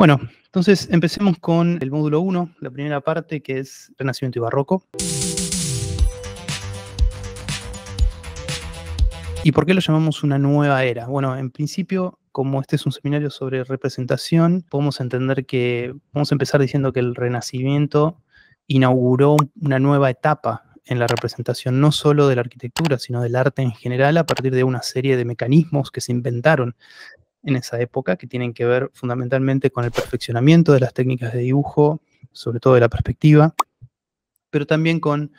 Bueno, entonces empecemos con el módulo 1, la primera parte que es Renacimiento y Barroco. ¿Y por qué lo llamamos una nueva era? Bueno, en principio, como este es un seminario sobre representación, podemos entender que vamos a empezar diciendo que el Renacimiento inauguró una nueva etapa en la representación no solo de la arquitectura, sino del arte en general, a partir de una serie de mecanismos que se inventaron en esa época, que tienen que ver fundamentalmente con el perfeccionamiento de las técnicas de dibujo, sobre todo de la perspectiva, pero también con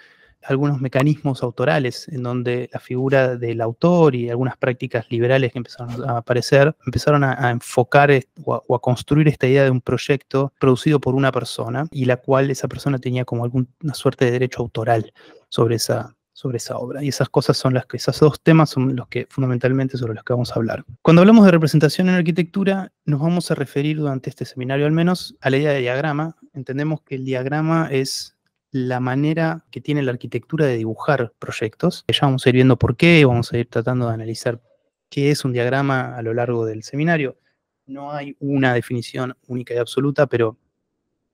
algunos mecanismos autorales, en donde la figura del autor y algunas prácticas liberales que empezaron a aparecer, empezaron a, enfocar o o a, construir esta idea de un proyecto producido por una persona y la cual esa persona tenía como alguna suerte de derecho autoral sobre esa, sobre esa obra. Y esas cosas son las que, esos dos temas son los que fundamentalmente sobre los que vamos a hablar. Cuando hablamos de representación en arquitectura, nos vamos a referir durante este seminario al menos a la idea de diagrama. Entendemos que el diagrama es la manera que tiene la arquitectura de dibujar proyectos. Ya vamos a ir viendo por qué, vamos a ir tratando de analizar qué es un diagrama a lo largo del seminario. No hay una definición única y absoluta, pero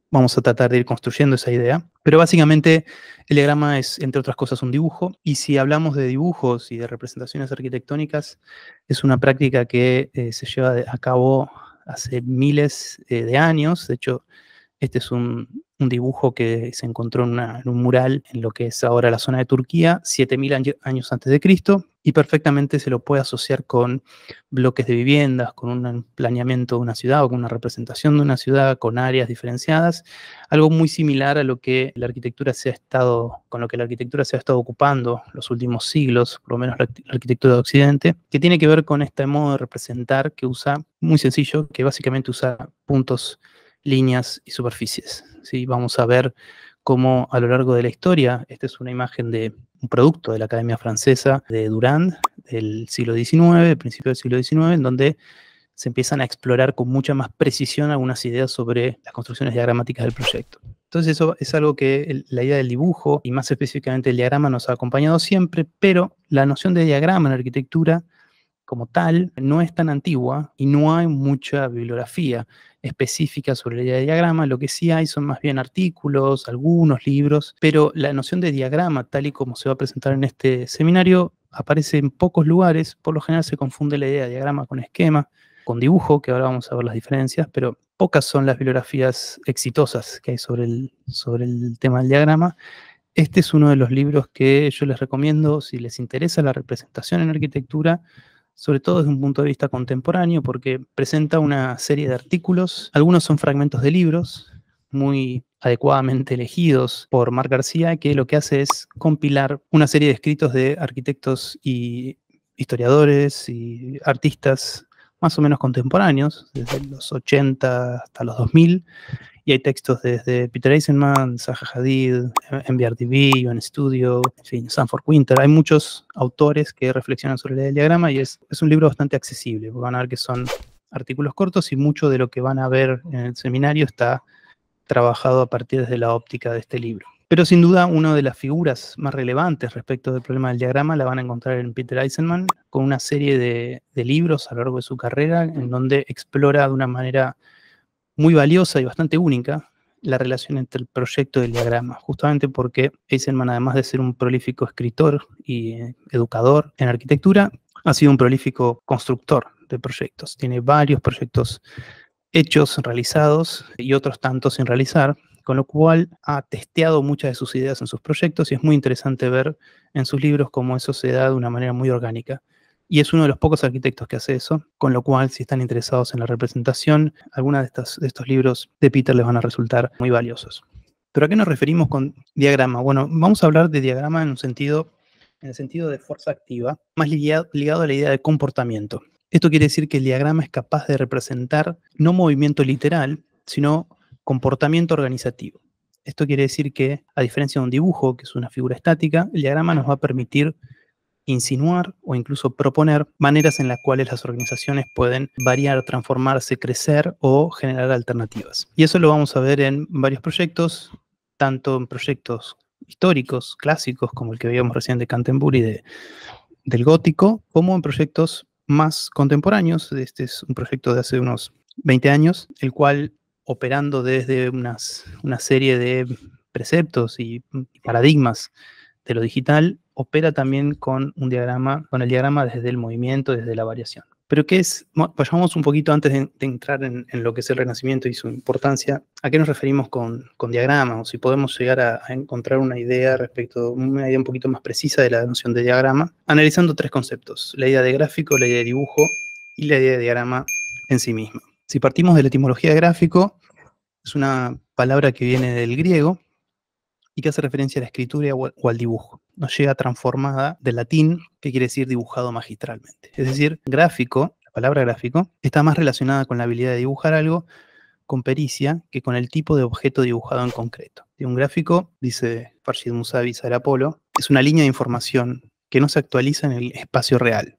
Vamos a tratar de ir construyendo esa idea. Pero básicamente el diagrama es, entre otras cosas, un dibujo. Y si hablamos de dibujos y de representaciones arquitectónicas, es una práctica que eh, se lleva a cabo hace miles eh, de años. De hecho, este es un, dibujo que se encontró en, en, un mural en lo que es ahora la zona de Turquía, 7.000 años antes de Cristo, y perfectamente se lo puede asociar con bloques de viviendas, con un planeamiento de una ciudad o con una representación de una ciudad, con áreas diferenciadas, algo muy similar a lo que la arquitectura se ha estado, con lo que la arquitectura se ha estado ocupando los últimos siglos, por lo menos la, arquitectura de Occidente, que tiene que ver con este modo de representar que usa, muy sencillo, que básicamente usa puntos líneas y superficies. ¿sí? Vamos a ver como a lo largo de la historia, esta es una imagen de un producto de la Academia Francesa de Durand del siglo XIX, principio del siglo XIX, en donde se empiezan a explorar con mucha más precisión algunas ideas sobre las construcciones diagramáticas del proyecto. Entonces eso es algo que la idea del dibujo y más específicamente el diagrama nos ha acompañado siempre, pero la noción de diagrama en arquitectura como tal no es tan antigua y no hay mucha bibliografía específica sobre la idea de diagrama, lo que sí hay son más bien artículos, algunos libros, pero la noción de diagrama, tal y como se va a presentar en este seminario, aparece en pocos lugares, por lo general se confunde la idea de diagrama con esquema, con dibujo, que ahora vamos a ver las diferencias, pero pocas son las bibliografías exitosas que hay sobre el, sobre el tema del diagrama. Este es uno de los libros que yo les recomiendo si les interesa la representación en arquitectura, sobre todo desde un punto de vista contemporáneo, porque presenta una serie de artículos, algunos son fragmentos de libros, muy adecuadamente elegidos por Marc García, que lo que hace es compilar una serie de escritos de arquitectos y historiadores y artistas más o menos contemporáneos, desde los 80 hasta los 2000, y hay textos desde Peter Eisenman, Zaha Hadid, TV, One Studio, en fin, Sanford Winter. Hay muchos autores que reflexionan sobre el diagrama y es, un libro bastante accesible. Van a ver que son artículos cortos y mucho de lo que van a ver en el seminario está trabajado a partir desde la óptica de este libro. Pero sin duda, una de las figuras más relevantes respecto del problema del diagrama la van a encontrar en Peter Eisenman, con una serie de, de libros a lo largo de su carrera, en donde explora de una manera muy valiosa y bastante única la relación entre el proyecto y el diagrama, justamente porque Eisenman, además de ser un prolífico escritor y eh, educador en arquitectura, ha sido un prolífico constructor de proyectos. Tiene varios proyectos hechos, realizados y otros tantos sin realizar, con lo cual ha testeado muchas de sus ideas en sus proyectos y es muy interesante ver en sus libros cómo eso se da de una manera muy orgánica y es uno de los pocos arquitectos que hace eso, con lo cual si están interesados en la representación, algunos de, de estos libros de Peter les van a resultar muy valiosos. ¿Pero a qué nos referimos con diagrama? Bueno, vamos a hablar de diagrama en un sentido en el sentido de fuerza activa, más ligado a la idea de comportamiento. Esto quiere decir que el diagrama es capaz de representar no movimiento literal, sino comportamiento organizativo. Esto quiere decir que, a diferencia de un dibujo, que es una figura estática, el diagrama nos va a permitir insinuar o incluso proponer maneras en las cuales las organizaciones pueden variar, transformarse, crecer o generar alternativas. Y eso lo vamos a ver en varios proyectos, tanto en proyectos históricos, clásicos, como el que veíamos recién de Canterbury de, del gótico, como en proyectos más contemporáneos. Este es un proyecto de hace unos 20 años, el cual operando desde unas, una serie de preceptos y paradigmas de lo digital, opera también con un diagrama, con el diagrama desde el movimiento, desde la variación. Pero ¿qué es? Vayamos un poquito antes de, entrar en, lo que es el renacimiento y su importancia. ¿A qué nos referimos con, diagrama? O si podemos llegar a, encontrar una idea respecto, una idea un poquito más precisa de la noción de diagrama, analizando tres conceptos, la idea de gráfico, la idea de dibujo y la idea de diagrama en sí misma. Si partimos de la etimología de gráfico, es una palabra que viene del griego y que hace referencia a la escritura o al dibujo nos llega transformada del latín, que quiere decir dibujado magistralmente. Es decir, gráfico, la palabra gráfico, está más relacionada con la habilidad de dibujar algo con pericia que con el tipo de objeto dibujado en concreto. un gráfico, dice Farshid Musavi Sarapolo, es una línea de información que no se actualiza en el espacio real.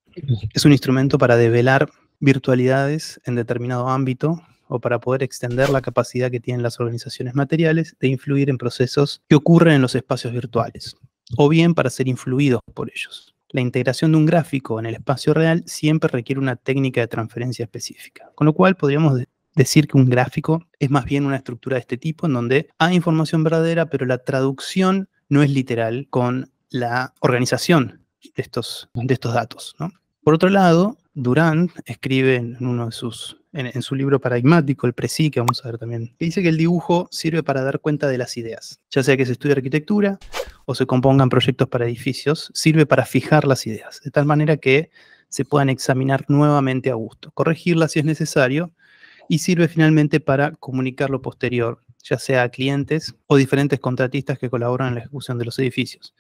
Es un instrumento para develar virtualidades en determinado ámbito o para poder extender la capacidad que tienen las organizaciones materiales de influir en procesos que ocurren en los espacios virtuales o bien para ser influidos por ellos. La integración de un gráfico en el espacio real siempre requiere una técnica de transferencia específica, con lo cual podríamos decir que un gráfico es más bien una estructura de este tipo en donde hay información verdadera, pero la traducción no es literal con la organización de estos, de estos datos. Por otro lado, Durant escribe en uno de sus en, su libro paradigmático, el presí, que vamos a ver también, que dice que el dibujo sirve para dar cuenta de las ideas, ya sea que se estudie arquitectura, o se compongan proyectos para edificios, sirve para fijar las ideas, de tal manera que se puedan examinar nuevamente a gusto, corregirlas si es necesario, y sirve finalmente para comunicar lo posterior, ya sea a clientes o diferentes contratistas que colaboran en la ejecución de los edificios.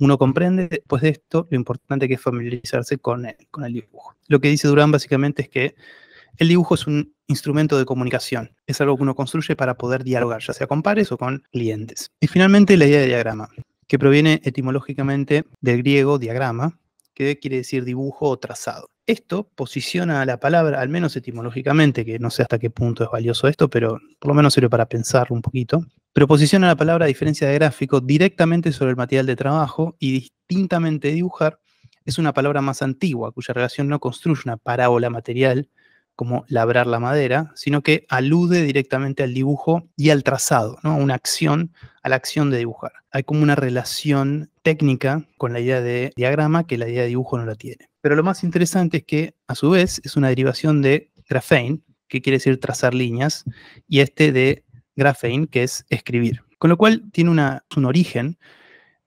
Uno comprende después de esto lo importante que es familiarizarse con el, con el dibujo. Lo que dice Durán básicamente es que el dibujo es un instrumento de comunicación, es algo que uno construye para poder dialogar, ya sea con pares o con clientes. Y finalmente la idea de diagrama que proviene etimológicamente del griego diagrama, que quiere decir dibujo o trazado. Esto posiciona a la palabra, al menos etimológicamente, que no sé hasta qué punto es valioso esto, pero por lo menos sirve para pensarlo un poquito, pero posiciona la palabra a diferencia de gráfico directamente sobre el material de trabajo y distintamente dibujar es una palabra más antigua, cuya relación no construye una parábola material, como labrar la madera, sino que alude directamente al dibujo y al trazado, ¿no? una acción, a la acción de dibujar. Hay como una relación técnica con la idea de diagrama que la idea de dibujo no la tiene. Pero lo más interesante es que, a su vez, es una derivación de grafein, que quiere decir trazar líneas, y este de grafein, que es escribir. Con lo cual tiene un origen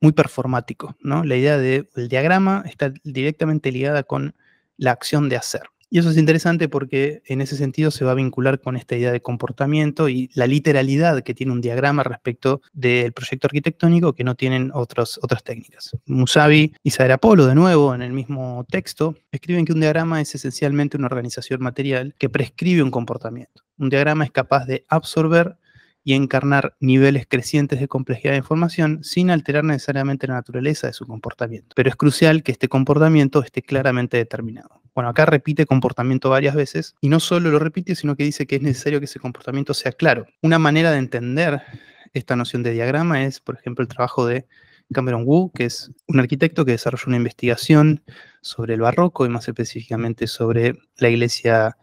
muy performático. ¿no? La idea del el diagrama está directamente ligada con la acción de hacer. Y eso es interesante porque en ese sentido se va a vincular con esta idea de comportamiento y la literalidad que tiene un diagrama respecto del proyecto arquitectónico que no tienen otras técnicas. Musavi y Apolo, de nuevo, en el mismo texto, escriben que un diagrama es esencialmente una organización material que prescribe un comportamiento. Un diagrama es capaz de absorber y encarnar niveles crecientes de complejidad de información sin alterar necesariamente la naturaleza de su comportamiento. Pero es crucial que este comportamiento esté claramente determinado. Bueno, acá repite comportamiento varias veces y no solo lo repite, sino que dice que es necesario que ese comportamiento sea claro. Una manera de entender esta noción de diagrama es, por ejemplo, el trabajo de Cameron Wu, que es un arquitecto que desarrolló una investigación sobre el barroco y más específicamente sobre la iglesia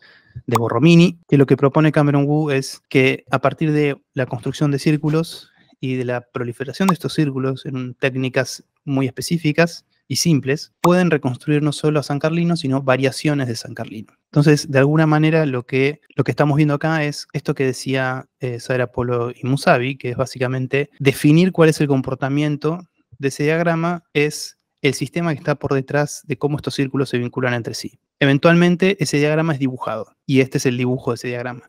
de Borromini, y lo que propone Cameron Wu es que a partir de la construcción de círculos y de la proliferación de estos círculos en técnicas muy específicas, y simples, pueden reconstruir no solo a San Carlino, sino variaciones de San Carlino. Entonces, de alguna manera, lo que, lo que estamos viendo acá es esto que decía eh, Sara Polo y Musavi, que es básicamente definir cuál es el comportamiento de ese diagrama, es el sistema que está por detrás de cómo estos círculos se vinculan entre sí. Eventualmente, ese diagrama es dibujado, y este es el dibujo de ese diagrama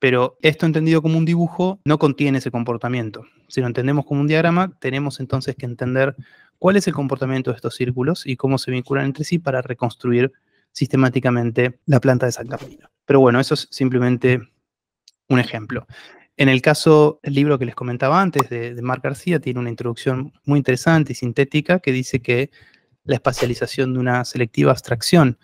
pero esto entendido como un dibujo no contiene ese comportamiento. Si lo entendemos como un diagrama, tenemos entonces que entender cuál es el comportamiento de estos círculos y cómo se vinculan entre sí para reconstruir sistemáticamente la planta de San Camilo? Pero bueno, eso es simplemente un ejemplo. En el caso del libro que les comentaba antes de, de Marc García, tiene una introducción muy interesante y sintética que dice que la espacialización de una selectiva abstracción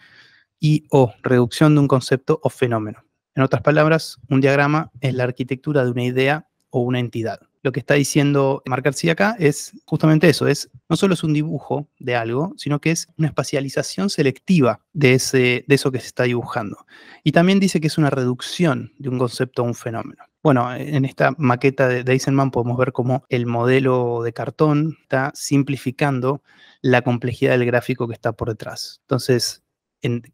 y o reducción de un concepto o fenómeno. En otras palabras, un diagrama es la arquitectura de una idea o una entidad lo que está diciendo Marc García acá es justamente eso, es no solo es un dibujo de algo, sino que es una espacialización selectiva de, ese, de eso que se está dibujando. Y también dice que es una reducción de un concepto a un fenómeno. Bueno, en esta maqueta de Eisenman podemos ver cómo el modelo de cartón está simplificando la complejidad del gráfico que está por detrás. Entonces,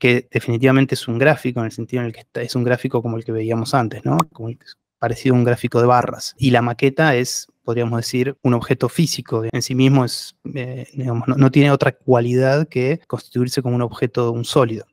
que definitivamente es un gráfico en el sentido en el que es un gráfico como el que veíamos antes, ¿no? Como parecido a un gráfico de barras. Y la maqueta es, podríamos decir, un objeto físico. En sí mismo es, eh, no, no, tiene otra cualidad que constituirse como un objeto, un sólido.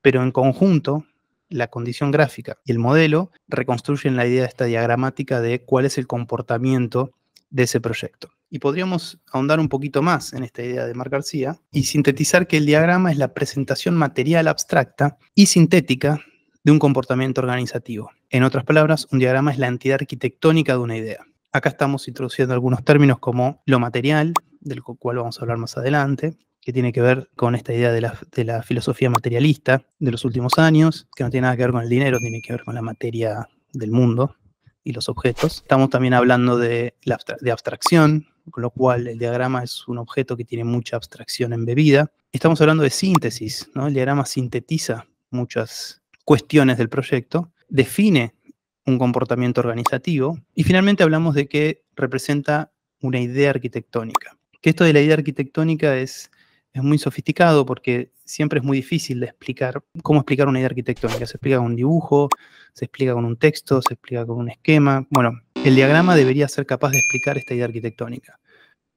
Pero en conjunto, la condición gráfica y el modelo reconstruyen la idea de esta diagramática de cuál es el comportamiento de ese proyecto. Y podríamos ahondar un poquito más en esta idea de Marc García y sintetizar que el diagrama es la presentación material abstracta y sintética de un comportamiento organizativo. En otras palabras, un diagrama es la entidad arquitectónica de una idea. Acá estamos introduciendo algunos términos como lo material, del cual vamos a hablar más adelante, que tiene que ver con esta idea de la, filosofía materialista de los últimos años, que no tiene nada que ver con el dinero, tiene que ver con la materia del mundo y los objetos. Estamos también hablando de, de abstracción, con lo cual el diagrama es un objeto que tiene mucha abstracción embebida. Estamos hablando de síntesis, ¿no? El diagrama sintetiza muchas cuestiones del proyecto, define un comportamiento organizativo y finalmente hablamos de que representa una idea arquitectónica. Que esto de la idea arquitectónica es, es muy sofisticado porque siempre es muy difícil de explicar cómo explicar una idea arquitectónica. Se explica con un dibujo, se explica con un texto, se explica con un esquema. Bueno, el diagrama debería ser capaz de explicar esta idea arquitectónica,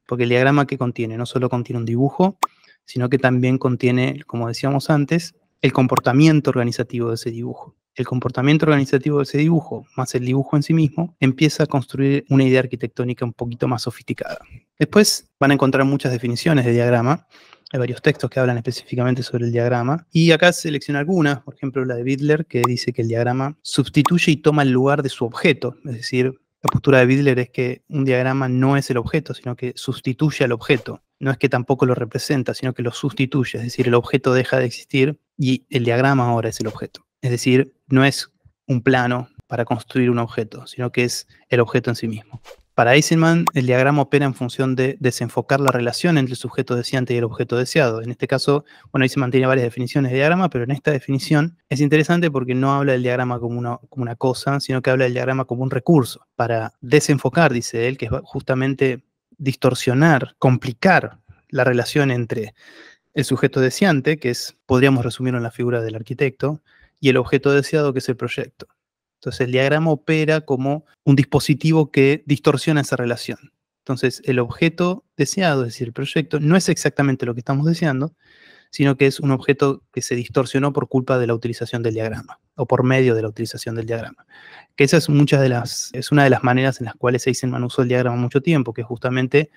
porque el diagrama que contiene no solo contiene un dibujo, sino que también contiene, como decíamos antes, el comportamiento organizativo de ese dibujo. El comportamiento organizativo de ese dibujo, más el dibujo en sí mismo, empieza a construir una idea arquitectónica un poquito más sofisticada. Después van a encontrar muchas definiciones de diagrama, hay varios textos que hablan específicamente sobre el diagrama. Y acá selecciona algunas, por ejemplo la de Bidler, que dice que el diagrama sustituye y toma el lugar de su objeto, es decir, la postura de Bidler es que un diagrama no es el objeto, sino que sustituye al objeto. No es que tampoco lo representa, sino que lo sustituye. Es decir, el objeto deja de existir y el diagrama ahora es el objeto. Es decir, no es un plano para construir un objeto, sino que es el objeto en sí mismo. Para Eisenman, el diagrama opera en función de desenfocar la relación entre el sujeto deseante y el objeto deseado. En este caso, bueno, Eisenman tiene varias definiciones de diagrama, pero en esta definición es interesante porque no habla del diagrama como una, como una cosa, sino que habla del diagrama como un recurso para desenfocar, dice él, que es justamente distorsionar, complicar la relación entre el sujeto deseante, que es, podríamos resumirlo en la figura del arquitecto, y el objeto deseado, que es el proyecto. Entonces el diagrama opera como un dispositivo que distorsiona esa relación. Entonces el objeto deseado, es decir, el proyecto, no es exactamente lo que estamos deseando, sino que es un objeto que se distorsionó por culpa de la utilización del diagrama o por medio de la utilización del diagrama. Que esa es, muchas de las, es una de las maneras en las cuales se Eisenman usó el diagrama mucho tiempo, que es justamente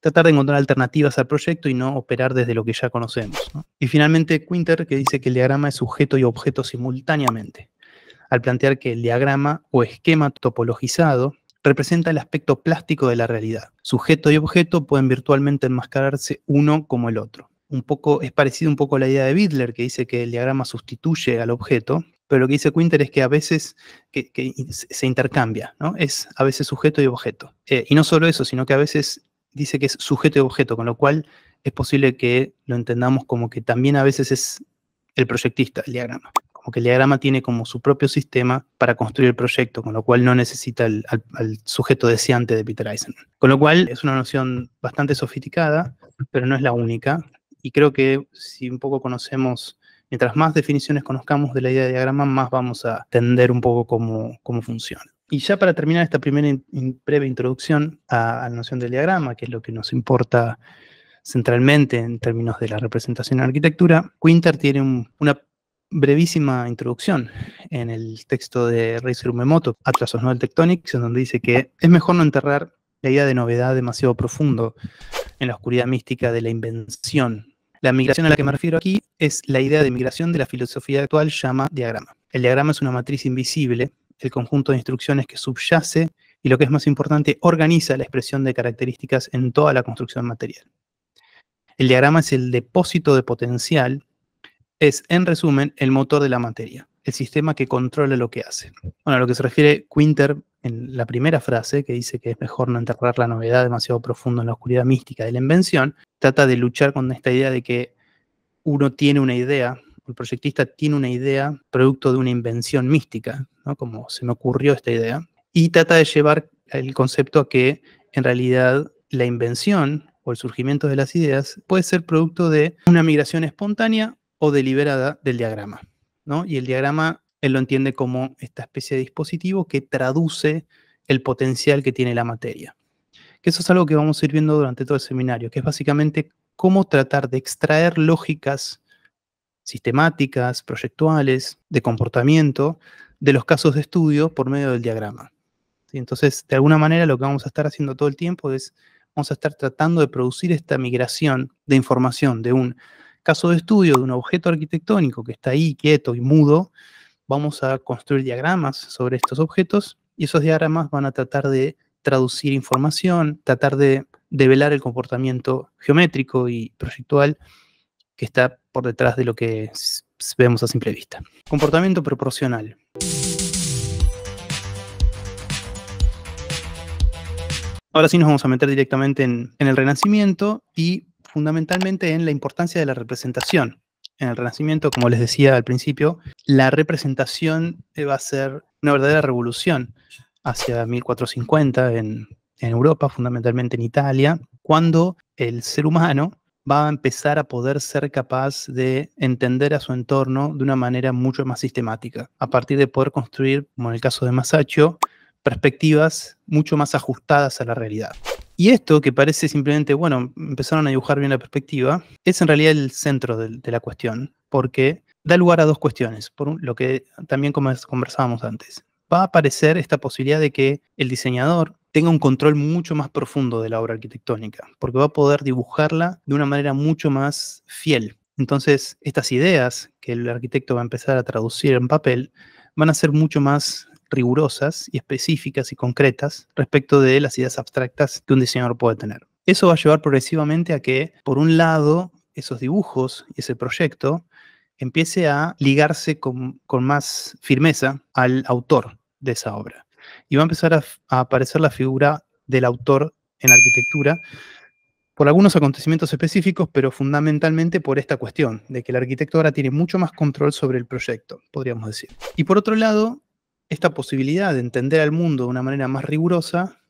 tratar de encontrar alternativas al proyecto y no operar desde lo que ya conocemos. Y finalmente Quinter, que dice que el diagrama es sujeto y objeto simultáneamente al plantear que el diagrama o esquema topologizado representa el aspecto plástico de la realidad. Sujeto y objeto pueden virtualmente enmascararse uno como el otro. Un poco, es parecido un poco a la idea de Bidler, que dice que el diagrama sustituye al objeto, pero lo que dice Quinter es que a veces se intercambia, ¿no? Es a veces sujeto y objeto. Eh, y no solo eso, sino que a veces dice que es sujeto y objeto, con lo cual es posible que lo entendamos como que también a veces es el proyectista, el diagrama o que el diagrama tiene como su propio sistema para construir el proyecto, con lo cual no necesita al, sujeto deseante de Peter Eisen. Con lo cual es una noción bastante sofisticada, pero no es la única. Y creo que si un poco conocemos, mientras más definiciones conozcamos de la idea de diagrama, más vamos a entender un poco cómo, cómo funciona. Y ya para terminar esta primera breve introducción a, la noción del diagrama, que es lo que nos importa centralmente en términos de la representación en arquitectura, Quinter tiene una brevísima introducción en el texto de Reiser Umemoto, Atlas Novel Tectonics, en donde dice que es mejor no enterrar la idea de novedad demasiado profundo en la oscuridad mística de la invención. La migración a la que me refiero aquí es la idea de migración de la filosofía actual llama diagrama. El diagrama es una matriz invisible, el conjunto de instrucciones que subyace y lo que es más importante, organiza la expresión de características en toda la construcción material. El diagrama es el depósito de potencial es, en resumen, el motor de la materia, el sistema que controla lo que hace. Bueno, a lo que se refiere Quinter en la primera frase, que dice que es mejor no enterrar la novedad demasiado profundo en la oscuridad mística de la invención, trata de luchar con esta idea de que uno tiene una idea, el proyectista tiene una idea producto de una invención mística, como se me ocurrió esta idea, y trata de llevar el concepto a que en realidad la invención o el surgimiento de las ideas puede ser producto de una migración espontánea deliberada del diagrama. ¿no? Y el diagrama él lo entiende como esta especie de dispositivo que traduce el potencial que tiene la materia. Que eso es algo que vamos a ir viendo durante todo el seminario, que es básicamente cómo tratar de extraer lógicas sistemáticas, proyectuales, de comportamiento, de los casos de estudio por medio del diagrama. Entonces, de alguna manera lo que vamos a estar haciendo todo el tiempo es, vamos a estar tratando de producir esta migración de información de un caso de estudio de un objeto arquitectónico que está ahí quieto y mudo, vamos a construir diagramas sobre estos objetos y esos diagramas van a tratar de traducir información, tratar de develar el comportamiento geométrico y proyectual que está por detrás de lo que vemos a simple vista. Comportamiento proporcional. Ahora sí nos vamos a meter directamente en, en el Renacimiento y fundamentalmente en la importancia de la representación. En el Renacimiento, como les decía al principio, la representación va a ser una verdadera revolución hacia 1450 en, en Europa, fundamentalmente en Italia, cuando el ser humano va a empezar a poder ser capaz de entender a su entorno de una manera mucho más sistemática, a partir de poder construir, como en el caso de Masaccio, perspectivas mucho más ajustadas a la realidad. Y esto que parece simplemente, bueno, empezaron a dibujar bien la perspectiva, es en realidad el centro de, la cuestión, porque da lugar a dos cuestiones, por lo que también como conversábamos antes. Va a aparecer esta posibilidad de que el diseñador tenga un control mucho más profundo de la obra arquitectónica, porque va a poder dibujarla de una manera mucho más fiel. Entonces, estas ideas que el arquitecto va a empezar a traducir en papel van a ser mucho más rigurosas y específicas y concretas respecto de las ideas abstractas que un diseñador puede tener. Eso va a llevar progresivamente a que, por un lado, esos dibujos y ese proyecto empiece a ligarse con, más firmeza al autor de esa obra. Y va a empezar a, aparecer la figura del autor en la arquitectura, por algunos acontecimientos específicos, pero fundamentalmente por esta cuestión de que el arquitecto ahora tiene mucho más control sobre el proyecto, podríamos decir. Y por otro lado, esta posibilidad de entender al mundo de una manera más rigurosa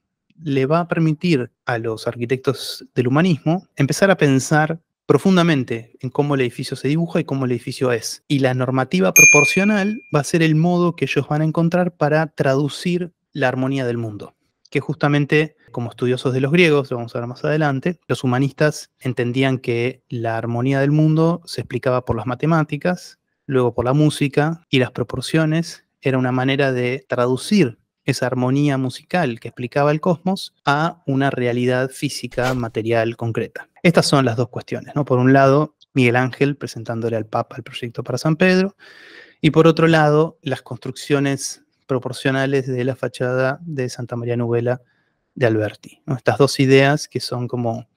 le va a permitir a los arquitectos del humanismo empezar a pensar profundamente en cómo el edificio se dibuja y cómo el edificio es. Y la normativa proporcional va a ser el modo que ellos van a encontrar para traducir la armonía del mundo, que justamente como estudiosos de los griegos, lo vamos a ver más adelante, los humanistas entendían que la armonía del mundo se explicaba por las matemáticas, luego por la música y las proporciones era una manera de traducir esa armonía musical que explicaba el cosmos a una realidad física, material, concreta. Estas son las dos cuestiones, ¿no? Por un lado, Miguel Ángel presentándole al Papa el proyecto para San Pedro, y por otro lado, las construcciones proporcionales de la fachada de Santa María Nubela de Alberti. Estas dos ideas que son como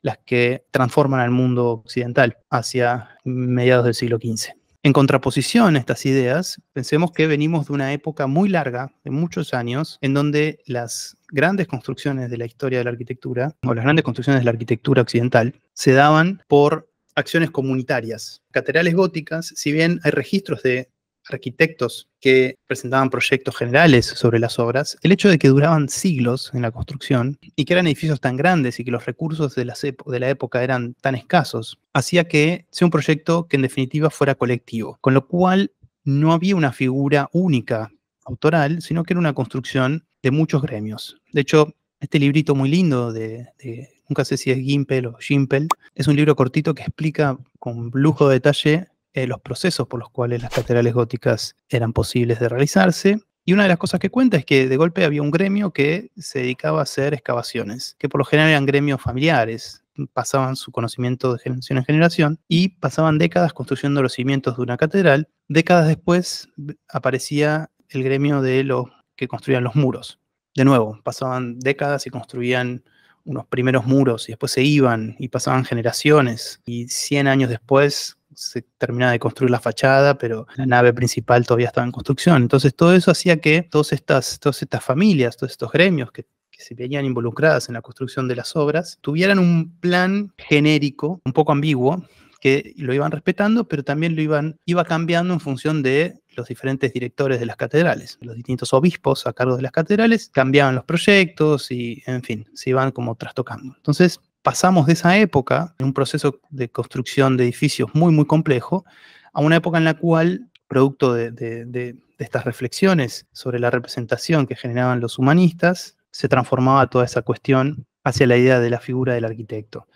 las que transforman al mundo occidental hacia mediados del siglo XV. En contraposición a estas ideas, pensemos que venimos de una época muy larga, de muchos años, en donde las grandes construcciones de la historia de la arquitectura, o las grandes construcciones de la arquitectura occidental, se daban por acciones comunitarias. Catedrales góticas, si bien hay registros de arquitectos que presentaban proyectos generales sobre las obras, el hecho de que duraban siglos en la construcción y que eran edificios tan grandes y que los recursos de, de la época eran tan escasos, hacía que sea un proyecto que en definitiva fuera colectivo, con lo cual no había una figura única autoral, sino que era una construcción de muchos gremios. De hecho, este librito muy lindo de, nunca sé si es Gimpel o Gimpel, es un libro cortito que explica con lujo de detalle eh, los procesos por los cuales las catedrales góticas eran posibles de realizarse. Y una de las cosas que cuenta es que de golpe había un gremio que se dedicaba a hacer excavaciones, que por lo general eran gremios familiares, pasaban su conocimiento de generación en generación y pasaban décadas construyendo los cimientos de una catedral. Décadas después eh, aparecía el gremio de los que construían los muros. De nuevo, pasaban décadas y construían unos primeros muros y después se iban y pasaban generaciones y 100 años después se terminaba de construir la fachada, pero la nave principal todavía estaba en construcción. Entonces todo eso hacía que todas estas, todas estas familias, todos estos gremios que se veían involucradas en la construcción de las obras, tuvieran un plan genérico, un poco ambiguo, que lo iban respetando, pero también lo iban, iba cambiando en función de los diferentes directores de las catedrales. Los distintos obispos a cargo de las catedrales cambiaban los proyectos y, en fin, se iban como trastocando. Entonces, pasamos de esa época, en un proceso de construcción de edificios muy, muy complejo, a una época en la cual, producto de, de estas reflexiones sobre la representación que generaban los humanistas, se transformaba toda esa cuestión hacia la idea de la figura del arquitecto.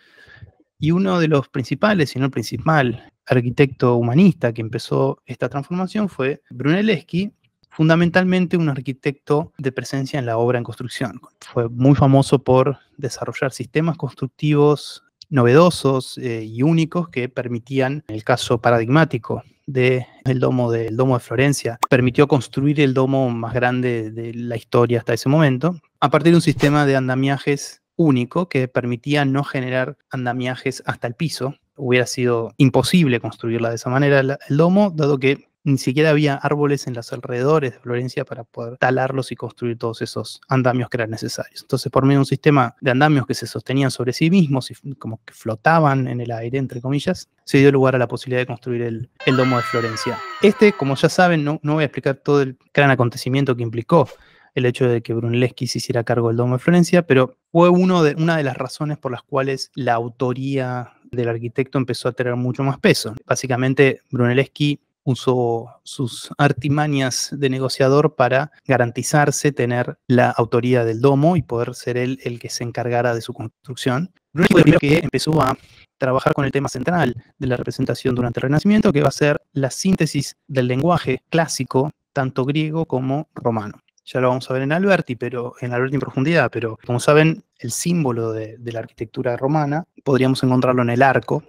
Y uno de los principales, si no el principal, arquitecto humanista que empezó esta transformación fue Brunelleschi, fundamentalmente un arquitecto de presencia en la obra en construcción. Fue muy famoso por desarrollar sistemas constructivos novedosos eh, y únicos que permitían, en el caso paradigmático del domo, de, domo de Florencia, permitió construir el domo más grande de la historia hasta ese momento, a partir de un sistema de andamiajes único que permitía no generar andamiajes hasta el piso. Hubiera sido imposible construirla de esa manera el domo, dado que ni siquiera había árboles en los alrededores de Florencia para poder talarlos y construir todos esos andamios que eran necesarios. Entonces, por medio de un sistema de andamios que se sostenían sobre sí mismos y como que flotaban en el aire, entre comillas, se dio lugar a la posibilidad de construir el, Domo de Florencia. Este, como ya saben, no, no voy a explicar todo el gran acontecimiento que implicó el hecho de que Brunelleschi se hiciera cargo del Domo de Florencia, pero fue uno de, una de las razones por las cuales la autoría del arquitecto empezó a tener mucho más peso. Básicamente, Brunelleschi usó sus artimañas de negociador para garantizarse tener la autoría del domo y poder ser él el que se encargara de su construcción. Bruni fue que empezó a trabajar con el tema central de la representación durante el Renacimiento, que va a ser la síntesis del lenguaje clásico, tanto griego como romano. Ya lo vamos a ver en Alberti, pero en Alberti en profundidad, pero como saben, el símbolo de, la arquitectura romana podríamos encontrarlo en el arco,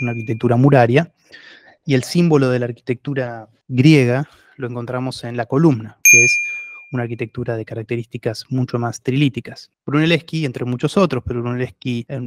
una arquitectura muraria y el símbolo de la arquitectura griega lo encontramos en la columna, que es una arquitectura de características mucho más trilíticas. Brunelleschi, entre muchos otros, pero Brunelleschi eh,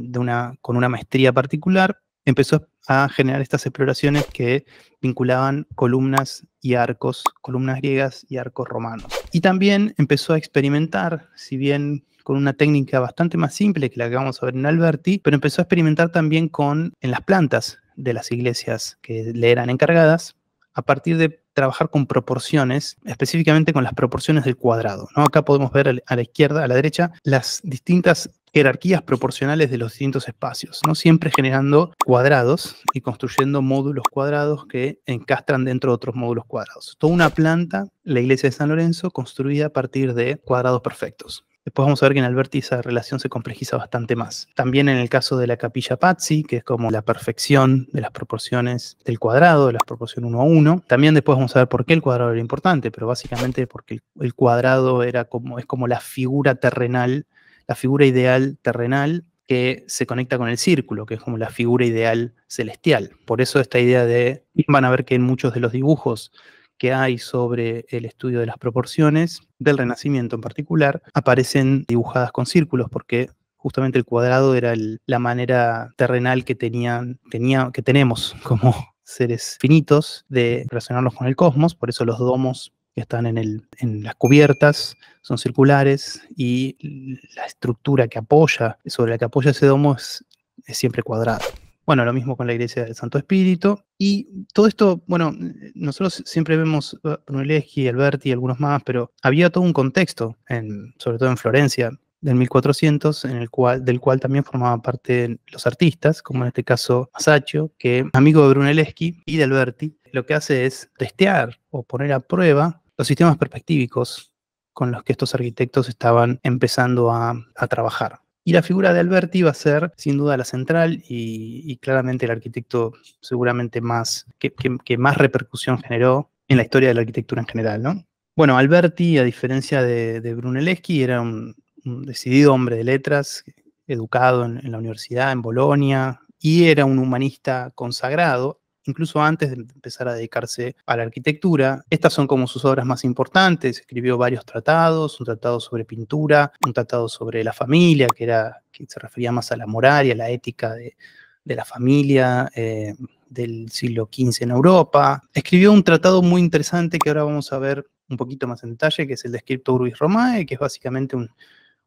con una maestría particular, empezó a generar estas exploraciones que vinculaban columnas y arcos, columnas griegas y arcos romanos. Y también empezó a experimentar, si bien con una técnica bastante más simple que la que vamos a ver en Alberti, pero empezó a experimentar también con en las plantas, de las iglesias que le eran encargadas a partir de trabajar con proporciones, específicamente con las proporciones del cuadrado. ¿no? Acá podemos ver a la izquierda, a la derecha, las distintas jerarquías proporcionales de los distintos espacios, ¿no? siempre generando cuadrados y construyendo módulos cuadrados que encastran dentro de otros módulos cuadrados. Toda una planta, la iglesia de San Lorenzo, construida a partir de cuadrados perfectos. Después vamos a ver que en Alberti esa relación se complejiza bastante más. También en el caso de la capilla Pazzi, que es como la perfección de las proporciones del cuadrado, de las proporciones 1 a uno. También después vamos a ver por qué el cuadrado era importante, pero básicamente porque el, cuadrado era como, es como la figura terrenal, la figura ideal terrenal que se conecta con el círculo, que es como la figura ideal celestial. Por eso esta idea de, van a ver que en muchos de los dibujos que hay sobre el estudio de las proporciones, del Renacimiento en particular, aparecen dibujadas con círculos porque justamente el cuadrado era la manera terrenal que, tenían, tenía, que tenemos como seres finitos de relacionarnos con el cosmos, por eso los domos que están en, el, en, las cubiertas son circulares y la estructura que apoya, sobre la que apoya ese domo es, es siempre cuadrada. Bueno, lo mismo con la iglesia del Santo Espíritu. Y todo esto, bueno, nosotros siempre vemos eh, Brunelleschi, Alberti y algunos más, pero había todo un contexto, en, sobre todo en Florencia, del 1400, en el cual, del cual también formaban parte los artistas, como en este caso Masaccio, que amigo de Brunelleschi y de Alberti, lo que hace es testear o poner a prueba los sistemas perspectívicos con los que estos arquitectos estaban empezando a trabajar. Y la figura de Alberti va a ser sin duda la central y, claramente el arquitecto seguramente más, que, más repercusión generó en la historia de la arquitectura en general, ¿no? Bueno, Alberti, a diferencia de, Brunelleschi, era un, decidido hombre de letras, educado en la universidad, en Bolonia, y era un humanista consagrado, incluso antes de empezar a dedicarse a la arquitectura. Estas son como sus obras más importantes, escribió varios tratados, un tratado sobre pintura, un tratado sobre la familia, que, era, que se refería más a la moral y a la ética de, la familia. Eh, del siglo XV en Europa. Escribió un tratado muy interesante que ahora vamos a ver un poquito más en detalle, que es el Descripto Urbis Romae, que es básicamente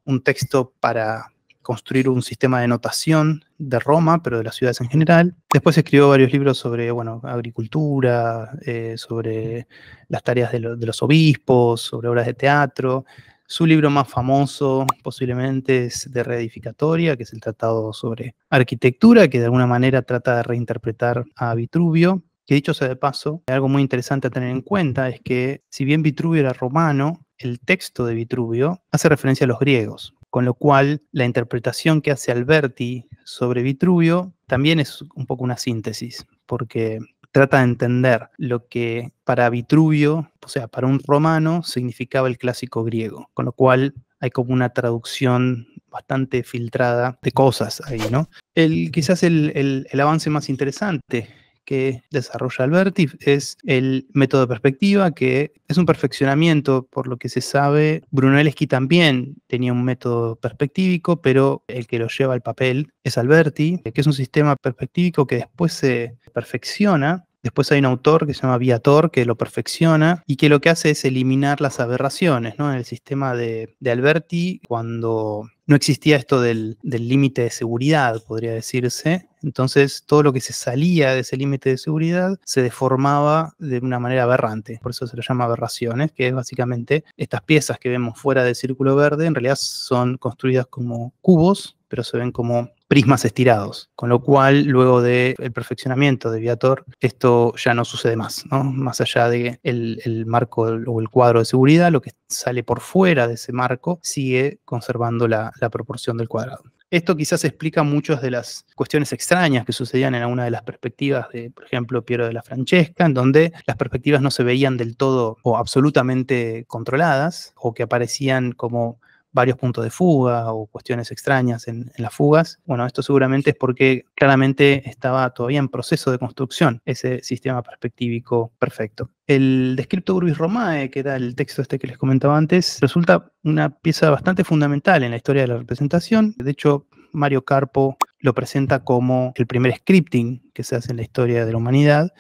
un texto para construir un sistema de notación de Roma, pero de las ciudades en general. Después escribió varios libros sobre, bueno, agricultura, eh, sobre las tareas de, de, los obispos, sobre obras de teatro. Su libro más famoso posiblemente es de reedificatoria, que es el tratado sobre arquitectura, que de alguna manera trata de reinterpretar a Vitruvio. Que dicho sea de paso, algo muy interesante a tener en cuenta es que si bien Vitruvio era romano, el texto de Vitruvio hace referencia a los griegos, con lo cual la interpretación que hace Alberti sobre Vitruvio también es un poco una síntesis, porque trata de entender lo que para Vitruvio, o sea, para un romano, significaba el clásico griego, con lo cual hay como una traducción bastante filtrada de cosas ahí, ¿no? El, quizás el, el avance más interesante que desarrolla Alberti es el método de perspectiva, que es un perfeccionamiento, por lo que se sabe. Brunelleschi también tenía un método perspectívico, pero el que lo lleva al papel es Alberti, que es un sistema perspectívico que después se perfecciona Después hay un autor que se llama Viator que lo perfecciona y que lo que hace es eliminar las aberraciones. ¿no? En el sistema de, de Alberti, cuando no existía esto del límite de seguridad, podría decirse. Entonces, todo lo que se salía de ese límite de seguridad se deformaba de una manera aberrante. Por eso se lo llama aberraciones, que es básicamente estas piezas que vemos fuera del círculo verde, en realidad son construidas como cubos, pero se ven como prismas estirados, con lo cual luego del perfeccionamiento de Viator esto ya no sucede más, ¿no? más allá de el, marco o el cuadro de seguridad, lo que sale por fuera de ese marco sigue conservando la, la proporción del cuadrado. Esto quizás explica muchas de las cuestiones extrañas que sucedían en alguna de las perspectivas de, por ejemplo, Piero de la Francesca, en donde las perspectivas no se veían del todo o absolutamente controladas, o que aparecían como varios puntos de fuga o cuestiones extrañas en, las fugas. Bueno, esto seguramente es porque claramente estaba todavía en proceso de construcción ese sistema perspectívico perfecto. El Descripto Urbis Romae, que era el texto este que les comentaba antes, resulta una pieza bastante fundamental en la historia de la representación. De hecho, Mario Carpo lo presenta como el primer scripting que se hace en la historia de la humanidad,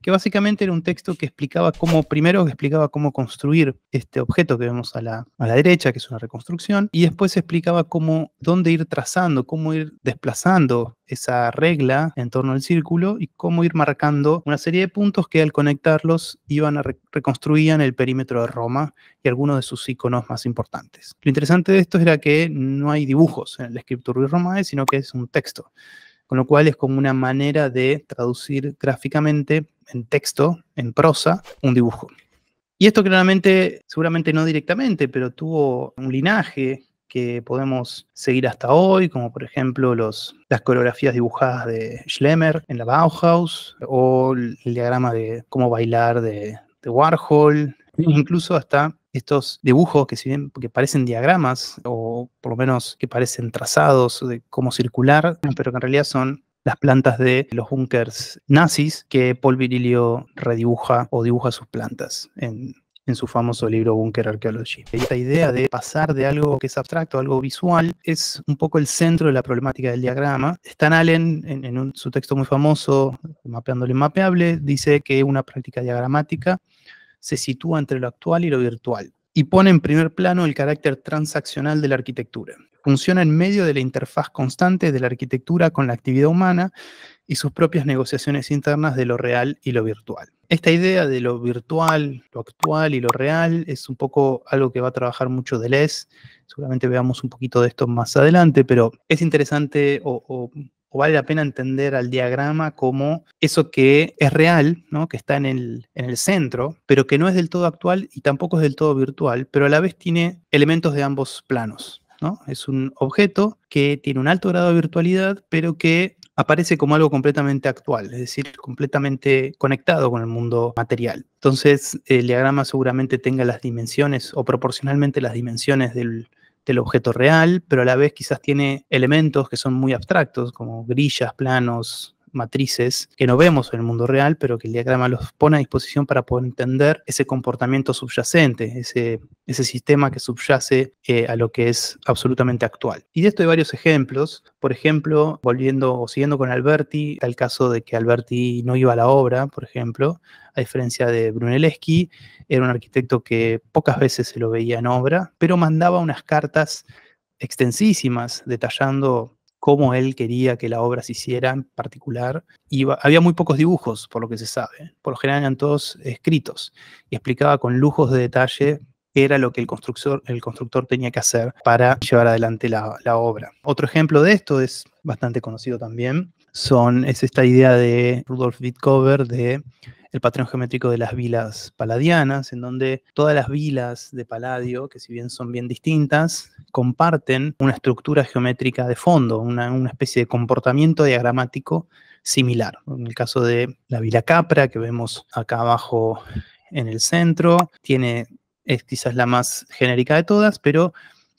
que básicamente era un texto que explicaba cómo, primero explicaba cómo construir este objeto que vemos a la, derecha, que es una reconstrucción, y después explicaba cómo, dónde ir trazando, cómo ir desplazando esa regla en torno al círculo y cómo ir marcando una serie de puntos que al conectarlos iban a reconstruían el perímetro de Roma y algunos de sus iconos más importantes. Lo interesante de esto era que no hay dibujos en el Ruiz Romae, sino que es un texto, con lo cual es como una manera de traducir gráficamente en texto, en prosa, un dibujo. Y esto claramente, seguramente no directamente, pero tuvo un linaje que podemos seguir hasta hoy, como por ejemplo los, las coreografías dibujadas de Schlemmer en la Bauhaus, o el diagrama de cómo bailar de, Warhol, incluso hasta estos dibujos que si bien que parecen diagramas o por lo menos que parecen trazados de cómo circular, pero que en realidad son las plantas de los bunkers nazis que Paul Virilio redibuja o dibuja sus plantas en, su famoso libro Bunker Archaeology. Esta idea de pasar de algo que es abstracto a algo visual es un poco el centro de la problemática del diagrama. Stan Allen, en, su texto muy famoso, Mapeando lo inmapeable, dice que una práctica diagramática se sitúa entre lo actual y lo virtual y pone en primer plano el carácter transaccional de la arquitectura. Funciona en medio de la interfaz constante de la arquitectura con la actividad humana y sus propias negociaciones internas de lo real y lo virtual. Esta idea de lo virtual, lo actual y lo real es un poco algo que va a trabajar mucho Deleuze. Seguramente veamos un poquito de esto más adelante, pero es interesante o, vale la pena entender al diagrama como eso que es real, que está en en el centro, pero que no es del todo actual y tampoco es del todo virtual, pero a la vez tiene elementos de ambos planos. Es un objeto que tiene un alto grado de virtualidad, pero que aparece como algo completamente actual, es decir, completamente conectado con el mundo material. Entonces, el diagrama seguramente tenga las dimensiones o proporcionalmente las dimensiones del, del objeto real, pero a la vez quizás tiene elementos que son muy abstractos, como grillas, planos, matrices que no vemos en el mundo real, pero que el diagrama los pone a disposición para poder entender ese comportamiento subyacente, ese, sistema que subyace eh, a lo que es absolutamente actual. Y de esto hay varios ejemplos. Por ejemplo, volviendo o siguiendo con Alberti, al caso de que Alberti no iba a la obra, por ejemplo, a diferencia de Brunelleschi, era un arquitecto que pocas veces se lo veía en obra, pero mandaba unas cartas extensísimas detallando cómo él quería que la obra se hiciera en particular. Y había muy pocos dibujos, por lo que se sabe. Por lo general eran todos escritos. Y explicaba con lujos de detalle qué era lo que el constructor, el constructor tenía que hacer para llevar adelante la obra. Otro ejemplo de esto es bastante conocido también, son, es esta idea de Rudolf Wittkower de el patrón geométrico de las vilas paladianas, en donde todas las vilas de paladio, que si bien son bien distintas, comparten una estructura geométrica de fondo, una, especie de comportamiento diagramático similar. En el caso de la vila Capra, que vemos acá abajo en el centro, tiene, es quizás la más genérica de todas, pero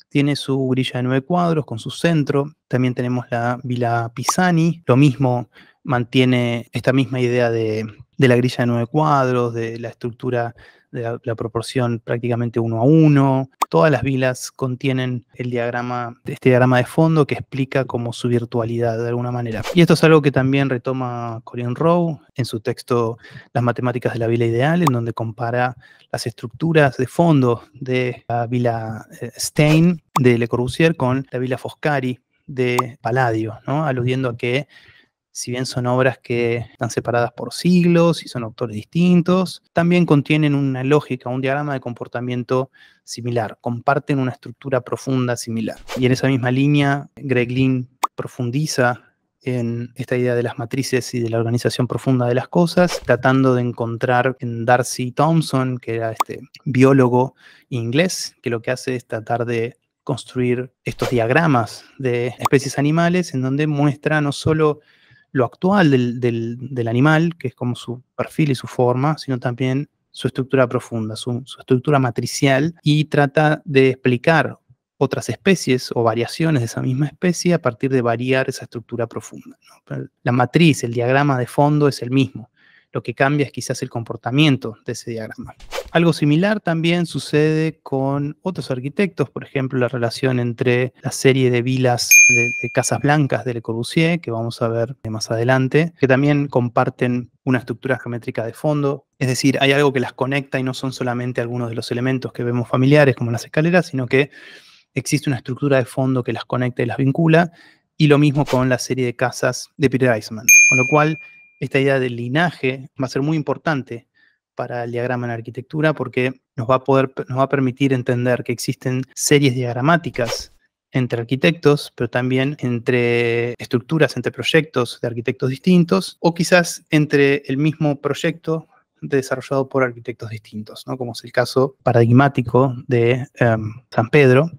tiene su grilla de nueve cuadros con su centro. También tenemos la Villa Pisani, lo mismo mantiene esta misma idea de, de la grilla de nueve cuadros, de la estructura la, proporción prácticamente uno a uno. Todas las vilas contienen el diagrama, este diagrama de fondo que explica como su virtualidad de alguna manera. Y esto es algo que también retoma Corinne Rowe en su texto Las matemáticas de la vila ideal, en donde compara las estructuras de fondo de la vila eh, Stein de Le Corbusier con la vila Foscari de Palladio, ¿no? aludiendo a que si bien son obras que están separadas por siglos y son autores distintos, también contienen una lógica, un diagrama de comportamiento similar, comparten una estructura profunda similar. Y en esa misma línea, Greg Lynn profundiza en esta idea de las matrices y de la organización profunda de las cosas, tratando de encontrar en Darcy Thompson, que era este biólogo inglés, que lo que hace es tratar de construir estos diagramas de especies animales en donde muestra no solo lo actual del, animal, que es como su perfil y su forma, sino también su estructura profunda, su, estructura matricial, y trata de explicar otras especies o variaciones de esa misma especie a partir de variar esa estructura profunda. La matriz, el diagrama de fondo es el mismo. Lo que cambia es quizás el comportamiento de ese diagrama. Algo similar también sucede con otros arquitectos, por ejemplo, la relación entre la serie de vilas de, casas blancas de Le Corbusier, que vamos a ver más adelante, que también comparten una estructura geométrica de fondo, es decir, hay algo que las conecta y no son solamente algunos de los elementos que vemos familiares como las escaleras, sino que existe una estructura de fondo que las conecta y las vincula, y lo mismo con la serie de casas de Peter Eisman, con lo cual esta idea del linaje va a ser muy importante para el diagrama en arquitectura porque nos va a, poder, nos va a permitir entender que existen series diagramáticas entre arquitectos, pero también entre estructuras, entre proyectos de arquitectos distintos, o quizás entre el mismo proyecto desarrollado por arquitectos distintos, ¿no? como es el caso paradigmático de em, San Pedro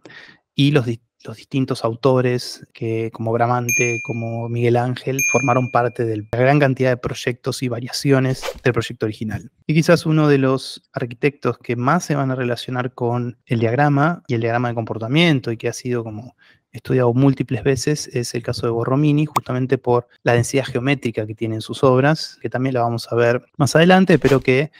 y los, los distintos autores que, como Bramante, como Miguel Ángel, formaron parte de la gran cantidad de proyectos y variaciones del proyecto original. Y quizás uno de los arquitectos que más se van a relacionar con el diagrama y el diagrama de comportamiento y que ha sido como estudiado múltiples veces es el caso de Borromini, justamente por la densidad geométrica que tienen sus obras, que también la vamos a ver más adelante, pero que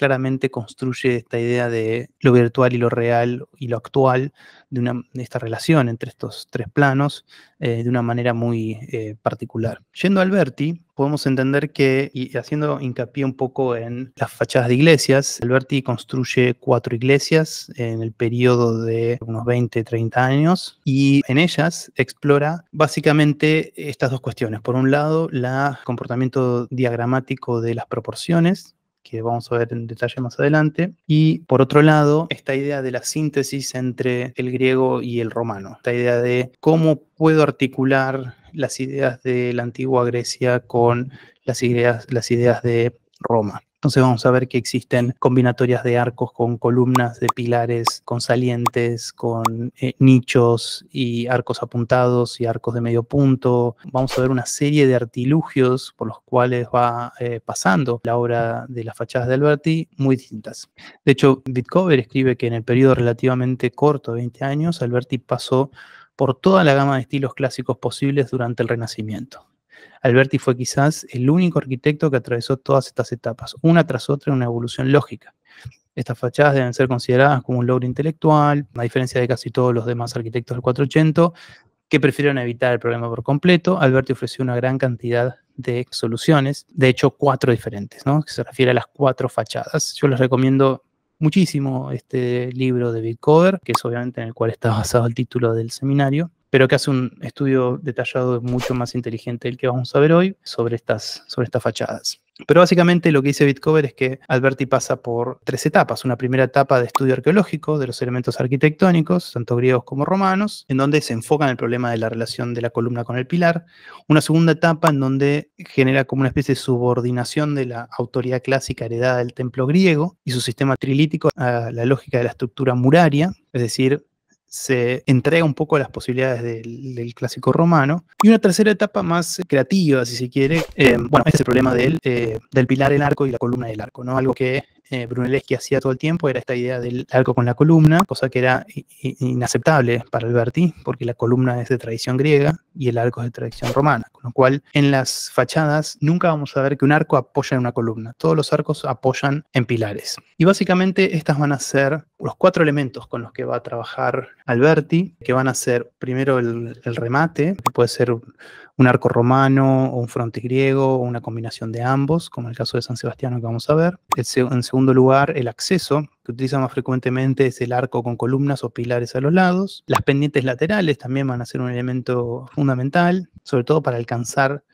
claramente construye esta idea de lo virtual y lo real y lo actual, de, esta relación entre estos tres planos, eh, de una manera muy eh, particular. Yendo a Alberti, podemos entender que, y haciendo hincapié un poco en las fachadas de iglesias, Alberti construye cuatro iglesias en el periodo de unos 20, 30 años, y en ellas explora básicamente estas dos cuestiones. Por un lado, el comportamiento diagramático de las proporciones, que vamos a ver en detalle más adelante. Y por otro lado, esta idea de la síntesis entre el griego y el romano, esta idea de cómo puedo articular las ideas de la antigua Grecia con las ideas, las ideas de Roma. Entonces vamos a ver que existen combinatorias de arcos con columnas de pilares, con salientes, con eh, nichos y arcos apuntados y arcos de medio punto. Vamos a ver una serie de artilugios por los cuales va eh, pasando la obra de las fachadas de Alberti muy distintas. De hecho, Bitcover escribe que en el periodo relativamente corto de 20 años, Alberti pasó por toda la gama de estilos clásicos posibles durante el Renacimiento. Alberti fue quizás el único arquitecto que atravesó todas estas etapas, una tras otra en una evolución lógica. Estas fachadas deben ser consideradas como un logro intelectual, a diferencia de casi todos los demás arquitectos del 480, que prefirieron evitar el problema por completo. Alberti ofreció una gran cantidad de soluciones, de hecho cuatro diferentes, que se refiere a las cuatro fachadas. Yo les recomiendo muchísimo este libro de Big que es obviamente en el cual está basado el título del seminario, pero que hace un estudio detallado mucho más inteligente el que vamos a ver hoy sobre estas, sobre estas fachadas. Pero básicamente lo que dice Bitcover es que Alberti pasa por tres etapas. Una primera etapa de estudio arqueológico de los elementos arquitectónicos, tanto griegos como romanos, en donde se enfoca en el problema de la relación de la columna con el pilar. Una segunda etapa en donde genera como una especie de subordinación de la autoridad clásica heredada del templo griego y su sistema trilítico a la lógica de la estructura muraria, es decir, se entrega un poco a las posibilidades del, clásico romano. Y una tercera etapa más creativa, si se quiere, eh, bueno, es el problema del, eh, del pilar del arco y la columna del arco, ¿no? Algo que eh, Brunelleschi hacía todo el tiempo era esta idea del arco con la columna, cosa que era inaceptable para Alberti, porque la columna es de tradición griega y el arco es de tradición romana, con lo cual en las fachadas nunca vamos a ver que un arco apoya en una columna, todos los arcos apoyan en pilares. Y básicamente estas van a ser los cuatro elementos con los que va a trabajar Alberti, que van a ser primero el, el remate, que puede ser un arco romano o un frontis griego o una combinación de ambos, como el caso de San Sebastián que vamos a ver. en segundo lugar, el acceso, que utiliza más frecuentemente es el arco con columnas o pilares a los lados. Las pendientes laterales también van a ser un elemento fundamental, sobre todo para alcanzar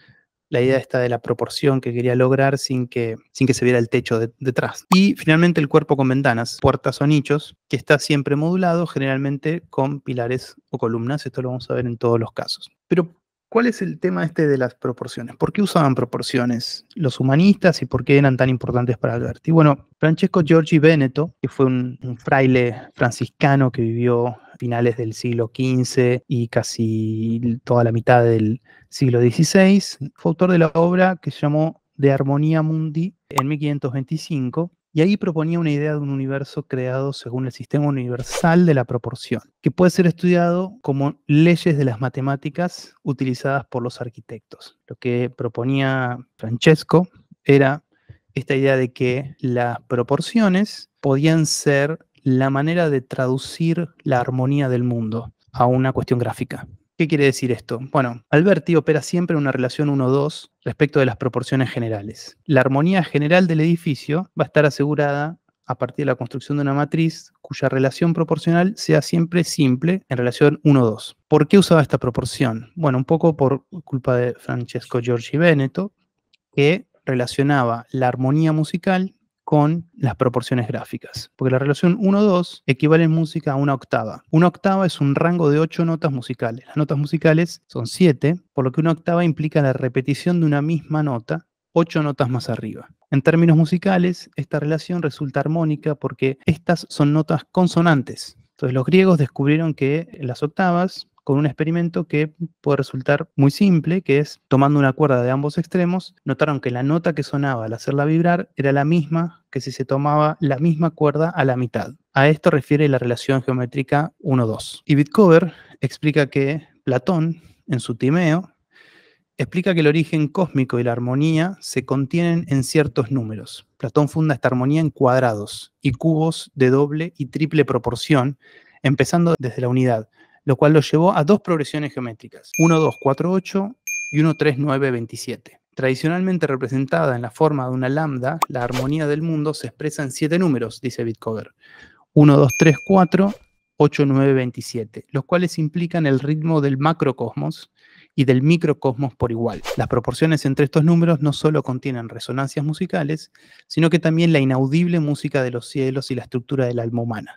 la idea esta de la proporción que quería lograr sin que, sin que se viera el techo detrás. Y finalmente el cuerpo con ventanas, puertas o nichos, que está siempre modulado, generalmente con pilares o columnas. Esto lo vamos a ver en todos los casos. Pero ¿Cuál es el tema este de las proporciones? ¿Por qué usaban proporciones los humanistas y por qué eran tan importantes para Alberti? Bueno, Francesco Giorgi Beneto, que fue un, fraile franciscano que vivió finales del siglo XV y casi toda la mitad del siglo XVI, fue autor de la obra que se llamó De Harmonia Mundi en 1525, y ahí proponía una idea de un universo creado según el sistema universal de la proporción, que puede ser estudiado como leyes de las matemáticas utilizadas por los arquitectos. Lo que proponía Francesco era esta idea de que las proporciones podían ser la manera de traducir la armonía del mundo a una cuestión gráfica. ¿Qué quiere decir esto? Bueno, Alberti opera siempre en una relación 1-2 respecto de las proporciones generales. La armonía general del edificio va a estar asegurada a partir de la construcción de una matriz cuya relación proporcional sea siempre simple en relación 1-2. ¿Por qué usaba esta proporción? Bueno, un poco por culpa de Francesco Giorgi Veneto, que relacionaba la armonía musical con las proporciones gráficas, porque la relación 1-2 equivale en música a una octava. Una octava es un rango de 8 notas musicales. Las notas musicales son 7, por lo que una octava implica la repetición de una misma nota 8 notas más arriba. En términos musicales, esta relación resulta armónica porque estas son notas consonantes. Entonces los griegos descubrieron que las octavas con un experimento que puede resultar muy simple, que es tomando una cuerda de ambos extremos, notaron que la nota que sonaba al hacerla vibrar era la misma que si se tomaba la misma cuerda a la mitad. A esto refiere la relación geométrica 1-2. Y Bitcover explica que Platón, en su Timeo, explica que el origen cósmico y la armonía se contienen en ciertos números. Platón funda esta armonía en cuadrados y cubos de doble y triple proporción, empezando desde la unidad, lo cual lo llevó a dos progresiones geométricas, 1-2-4-8 y 1-3-9-27. Tradicionalmente representada en la forma de una lambda, la armonía del mundo se expresa en siete números, dice Bitcover. 1, 2, 3, 4, 8, 9, 27, los cuales implican el ritmo del macrocosmos y del microcosmos por igual. Las proporciones entre estos números no solo contienen resonancias musicales, sino que también la inaudible música de los cielos y la estructura del alma humana.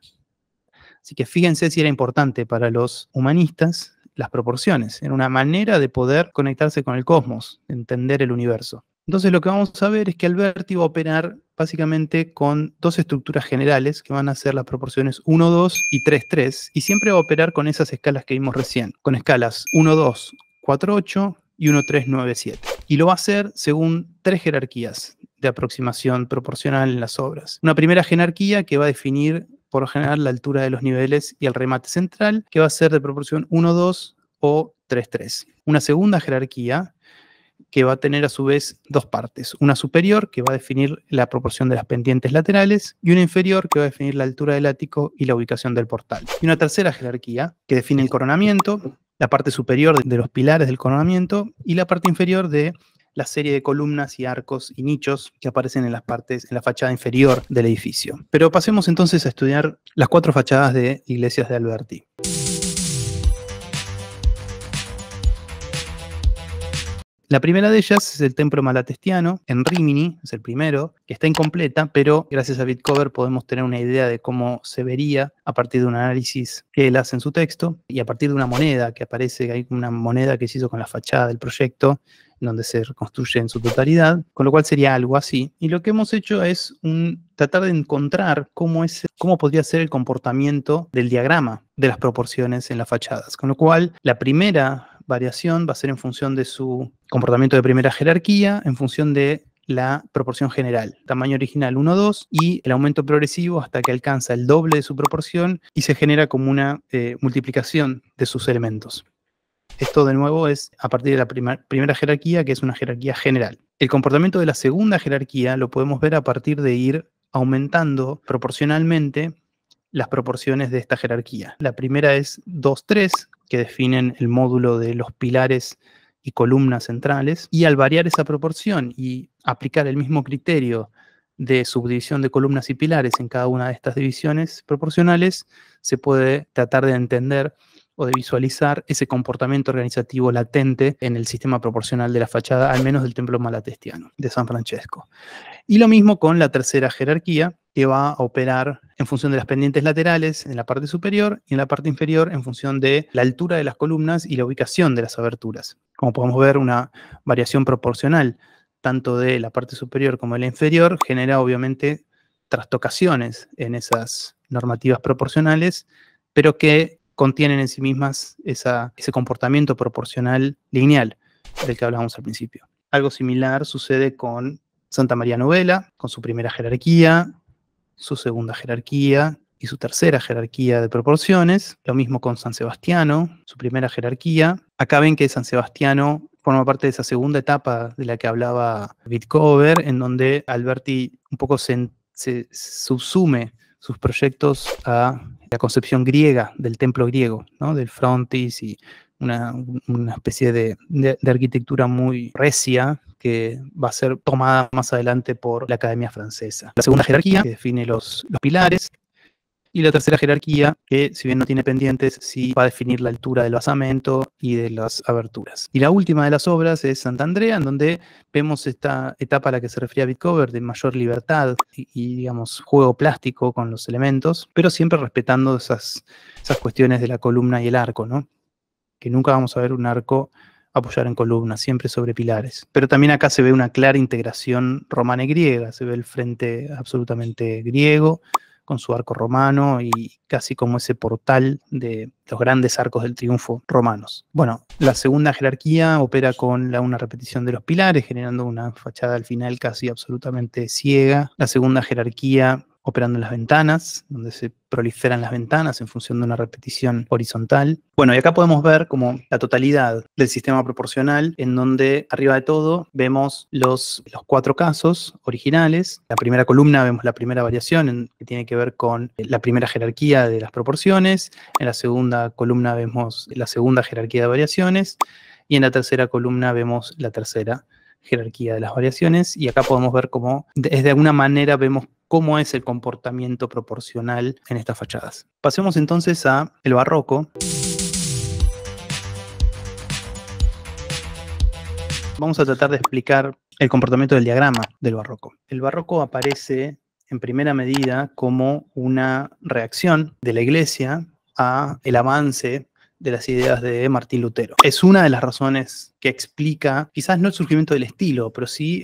Así que fíjense si era importante para los humanistas las proporciones, era una manera de poder conectarse con el cosmos, entender el universo. Entonces lo que vamos a ver es que Alberti va a operar básicamente con dos estructuras generales que van a ser las proporciones 1, 2 y 3, 3 y siempre va a operar con esas escalas que vimos recién, con escalas 1, 2, 4, 8 y 1, 3, 9, 7. Y lo va a hacer según tres jerarquías de aproximación proporcional en las obras. Una primera jerarquía que va a definir por generar la altura de los niveles y el remate central, que va a ser de proporción 1-2 o 3-3. Una segunda jerarquía que va a tener a su vez dos partes, una superior que va a definir la proporción de las pendientes laterales y una inferior que va a definir la altura del ático y la ubicación del portal. Y una tercera jerarquía que define el coronamiento, la parte superior de los pilares del coronamiento y la parte inferior de la serie de columnas y arcos y nichos que aparecen en las partes, en la fachada inferior del edificio. Pero pasemos entonces a estudiar las cuatro fachadas de iglesias de Alberti. La primera de ellas es el templo malatestiano en Rimini, es el primero, que está incompleta, pero gracias a Bitcover podemos tener una idea de cómo se vería a partir de un análisis que él hace en su texto y a partir de una moneda que aparece, hay una moneda que se hizo con la fachada del proyecto donde se reconstruye en su totalidad, con lo cual sería algo así. Y lo que hemos hecho es tratar de encontrar cómo, es, cómo podría ser el comportamiento del diagrama de las proporciones en las fachadas. Con lo cual, la primera variación va a ser en función de su comportamiento de primera jerarquía, en función de la proporción general, tamaño original 1, 2 y el aumento progresivo hasta que alcanza el doble de su proporción y se genera como una eh, multiplicación de sus elementos. Esto de nuevo es a partir de la primera jerarquía, que es una jerarquía general. El comportamiento de la segunda jerarquía lo podemos ver a partir de ir aumentando proporcionalmente las proporciones de esta jerarquía. La primera es 2-3, que definen el módulo de los pilares y columnas centrales, y al variar esa proporción y aplicar el mismo criterio de subdivisión de columnas y pilares en cada una de estas divisiones proporcionales, se puede tratar de entender o de visualizar ese comportamiento organizativo latente en el sistema proporcional de la fachada, al menos del templo malatestiano de San Francesco. Y lo mismo con la tercera jerarquía, que va a operar en función de las pendientes laterales en la parte superior y en la parte inferior en función de la altura de las columnas y la ubicación de las aberturas. Como podemos ver, una variación proporcional tanto de la parte superior como de la inferior genera obviamente trastocaciones en esas normativas proporcionales, pero que contienen en sí mismas ese comportamiento proporcional lineal del que hablábamos al principio. Algo similar sucede con Santa María Novela, con su primera jerarquía, su segunda jerarquía y su tercera jerarquía de proporciones. Lo mismo con San Sebastiano, su primera jerarquía. Acá ven que San Sebastiano forma parte de esa segunda etapa de la que hablaba Bitcover, en donde Alberti un poco se subsume sus proyectos a la concepción griega del templo griego, ¿no? del frontis y una, especie de, arquitectura muy recia que va a ser tomada más adelante por la Academia Francesa. La segunda jerarquía, que define los, los pilares, y la tercera jerarquía, que si bien no tiene pendientes, sí va a definir la altura del basamento y de las aberturas. Y la última de las obras es Santa Andrea, en donde vemos esta etapa a la que se refería Bitcover de mayor libertad y, digamos, juego plástico con los elementos, pero siempre respetando esas, esas cuestiones de la columna y el arco, ¿no? Que nunca vamos a ver un arco apoyar en columna, siempre sobre pilares. Pero también acá se ve una clara integración romana y griega, se ve el frente absolutamente griego, con su arco romano y casi como ese portal de los grandes arcos del triunfo romanos. Bueno, la segunda jerarquía opera con la, una repetición de los pilares, generando una fachada al final casi absolutamente ciega. La segunda jerarquía operando en las ventanas, donde se proliferan las ventanas en función de una repetición horizontal. Bueno, y acá podemos ver como la totalidad del sistema proporcional, en donde arriba de todo vemos los, los cuatro casos originales. La primera columna vemos la primera variación que tiene que ver con eh, la primera jerarquía de las proporciones. En la segunda columna vemos la segunda jerarquía de variaciones. Y en la tercera columna vemos la tercera jerarquía de las variaciones y acá podemos ver cómo es de alguna manera vemos cómo es el comportamiento proporcional en estas fachadas. Pasemos entonces a el barroco. Vamos a tratar de explicar el comportamiento del diagrama del barroco. El barroco aparece en primera medida como una reacción de la iglesia a el avance de las ideas de Martín Lutero. Es una de las razones que explica quizás no el surgimiento del estilo, pero sí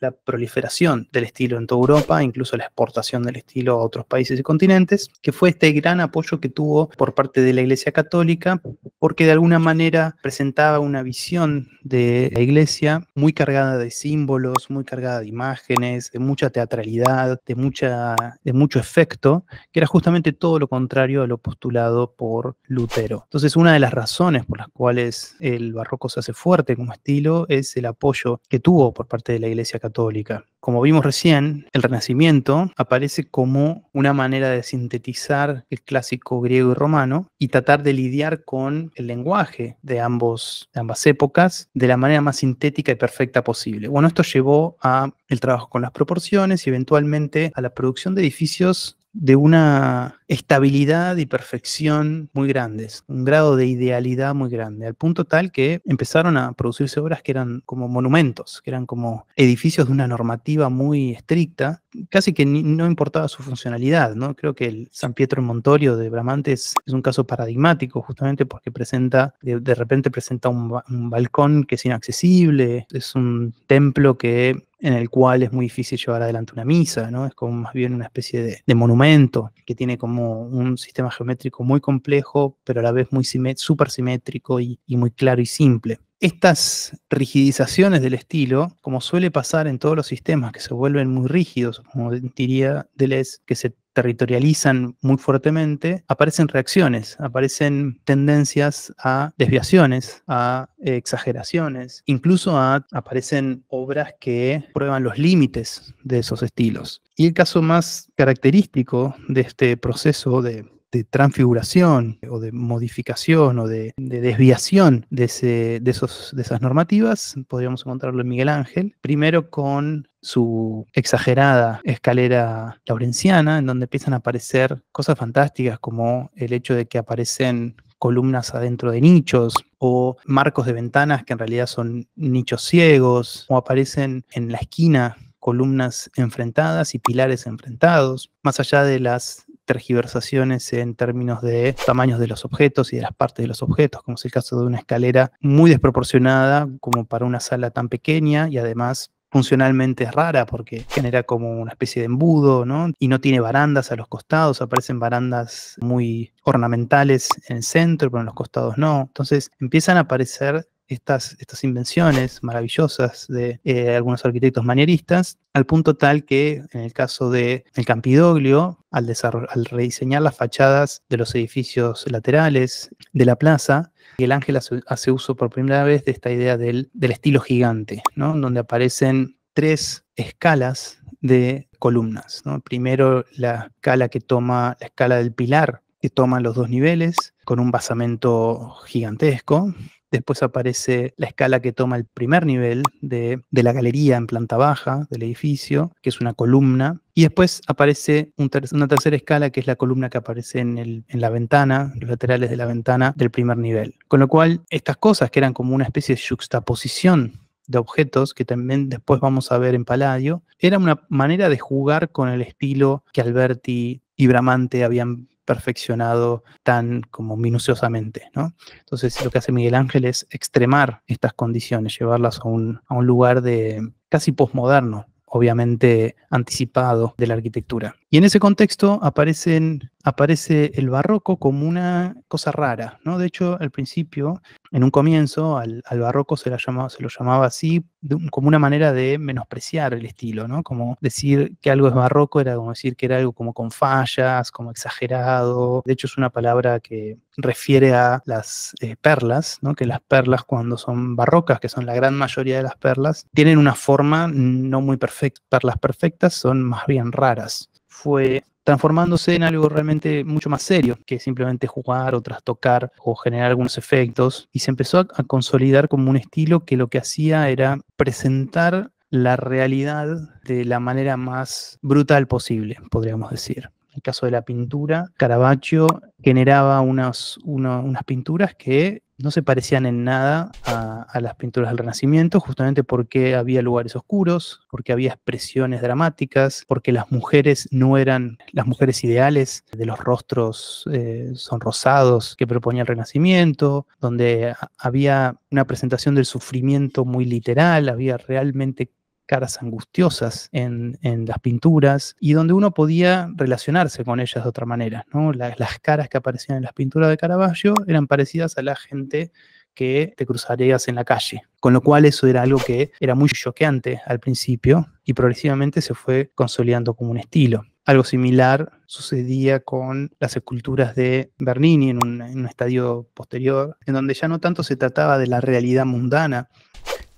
la proliferación del estilo en toda Europa, incluso la exportación del estilo a otros países y continentes, que fue este gran apoyo que tuvo por parte de la Iglesia Católica, porque de alguna manera presentaba una visión de la Iglesia muy cargada de símbolos, muy cargada de imágenes, de mucha teatralidad, de, mucha, de mucho efecto, que era justamente todo lo contrario a lo postulado por Lutero. Entonces, una de las razones por las cuales el barroco se hace fuerte, como estilo es el apoyo que tuvo por parte de la Iglesia Católica. Como vimos recién, el Renacimiento aparece como una manera de sintetizar el clásico griego y romano y tratar de lidiar con el lenguaje de, ambos, ambas épocas de la manera más sintética y perfecta posible. Bueno, esto llevó a el trabajo con las proporciones y eventualmente a la producción de edificios de una estabilidad y perfección muy grandes, un grado de idealidad muy grande, al punto tal que empezaron a producirse obras que eran como monumentos, que eran como edificios de una normativa muy estricta, casi que no importaba su funcionalidad, ¿no? Creo que el San Pietro en Montorio de Bramante es, un caso paradigmático justamente porque presenta, de, repente presenta un, un, balcón que es inaccesible, es un templo que en el cual es muy difícil llevar adelante una misa, ¿no? Es como más bien una especie de, monumento que tiene como un sistema geométrico muy complejo, pero a la vez muy súper simétrico y, y muy claro y simple. Estas rigidizaciones del estilo, como suele pasar en todos los sistemas que se vuelven muy rígidos, como diría Deleuze, que se territorializan muy fuertemente, aparecen reacciones, aparecen tendencias a desviaciones, a exageraciones, incluso aparecen obras que prueban los límites de esos estilos. Y el caso más característico de este proceso de de transfiguración o de modificación o de, desviación de, esos, de esas normativas, podríamos encontrarlo en Miguel Ángel, primero con su exagerada escalera laurenciana, en donde empiezan a aparecer cosas fantásticas como el hecho de que aparecen columnas adentro de nichos o marcos de ventanas que en realidad son nichos ciegos o aparecen en la esquina columnas enfrentadas y pilares enfrentados, más allá de las tergiversaciones en términos de tamaños de los objetos y de las partes de los objetos, como es el caso de una escalera muy desproporcionada como para una sala tan pequeña y además funcionalmente es rara porque genera como una especie de embudo, ¿no? Y no tiene barandas a los costados, aparecen barandas muy ornamentales en el centro, pero en los costados no. Entonces empiezan a aparecer estas, invenciones maravillosas de eh, algunos arquitectos manieristas, al punto tal que en el caso de el Campidoglio, al, al rediseñar las fachadas de los edificios laterales de la plaza, el ángel hace, uso por primera vez de esta idea del, estilo gigante, donde aparecen tres escalas de columnas. ¿no? Primero la escala que toma la escala del pilar, que toma los dos niveles con un basamento gigantesco, Después aparece la escala que toma el primer nivel de, la galería en planta baja del edificio, que es una columna. Y después aparece una tercera escala, que es la columna que aparece en, en la ventana, los laterales de la ventana del primer nivel. Con lo cual, estas cosas que eran como una especie de juxtaposición de objetos, que también después vamos a ver en Palladio, era una manera de jugar con el estilo que Alberti y Bramante habían perfeccionado tan como minuciosamente. ¿no? Entonces lo que hace Miguel Ángel es extremar estas condiciones, llevarlas a un, a un lugar de casi posmoderno, obviamente anticipado de la arquitectura. Y en ese contexto aparece el barroco como una cosa rara, ¿no? De hecho, al principio, en un comienzo, al, barroco se, la se, lo llamaba así como una manera de menospreciar el estilo, ¿no? Como decir que algo es barroco era como decir que era algo como con fallas, como exagerado. De hecho, es una palabra que refiere a las eh, perlas, ¿no? Que las perlas cuando son barrocas, que son la gran mayoría de las perlas, tienen una forma no muy perfecta. Perlas perfectas son más bien raras fue transformándose en algo realmente mucho más serio que simplemente jugar o trastocar o generar algunos efectos y se empezó a, consolidar como un estilo que lo que hacía era presentar la realidad de la manera más brutal posible, podríamos decir. En el caso de la pintura, Caravaggio generaba unas, unas pinturas que no se parecían en nada a, las pinturas del Renacimiento, justamente porque había lugares oscuros, porque había expresiones dramáticas, porque las mujeres no eran las mujeres ideales de los rostros eh, sonrosados que proponía el Renacimiento, donde había una presentación del sufrimiento muy literal, había realmente caras angustiosas en, las pinturas y donde uno podía relacionarse con ellas de otra manera. ¿no? Las, caras que aparecían en las pinturas de Caravaggio eran parecidas a la gente que te cruzarías en la calle. Con lo cual eso era algo que era muy choqueante al principio y progresivamente se fue consolidando como un estilo. Algo similar sucedía con las esculturas de Bernini en un, estadio posterior, en donde ya no tanto se trataba de la realidad mundana,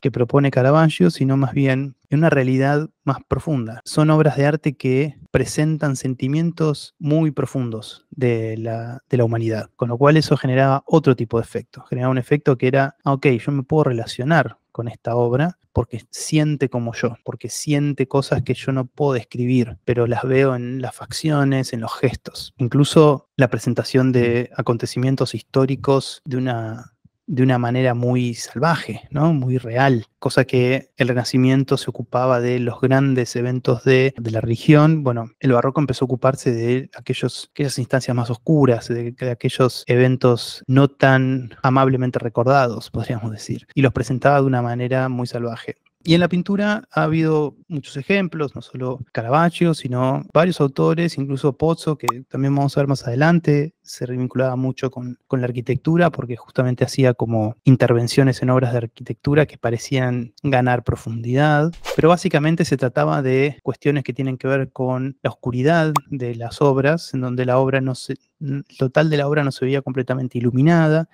que propone Caravaggio, sino más bien en una realidad más profunda. Son obras de arte que presentan sentimientos muy profundos de la, de la humanidad, con lo cual eso generaba otro tipo de efecto, generaba un efecto que era, ah, ok, yo me puedo relacionar con esta obra porque siente como yo, porque siente cosas que yo no puedo describir, pero las veo en las facciones, en los gestos. Incluso la presentación de acontecimientos históricos de una de una manera muy salvaje, ¿no? muy real, cosa que el Renacimiento se ocupaba de los grandes eventos de, la religión. Bueno, el barroco empezó a ocuparse de aquellos, aquellas instancias más oscuras, de, de, aquellos eventos no tan amablemente recordados, podríamos decir, y los presentaba de una manera muy salvaje. Y en la pintura ha habido muchos ejemplos, no solo Caravaggio, sino varios autores, incluso Pozzo, que también vamos a ver más adelante, se vinculaba mucho con, con, la arquitectura porque justamente hacía como intervenciones en obras de arquitectura que parecían ganar profundidad, pero básicamente se trataba de cuestiones que tienen que ver con la oscuridad de las obras, en donde la obra no el total de la obra no se veía completamente iluminada,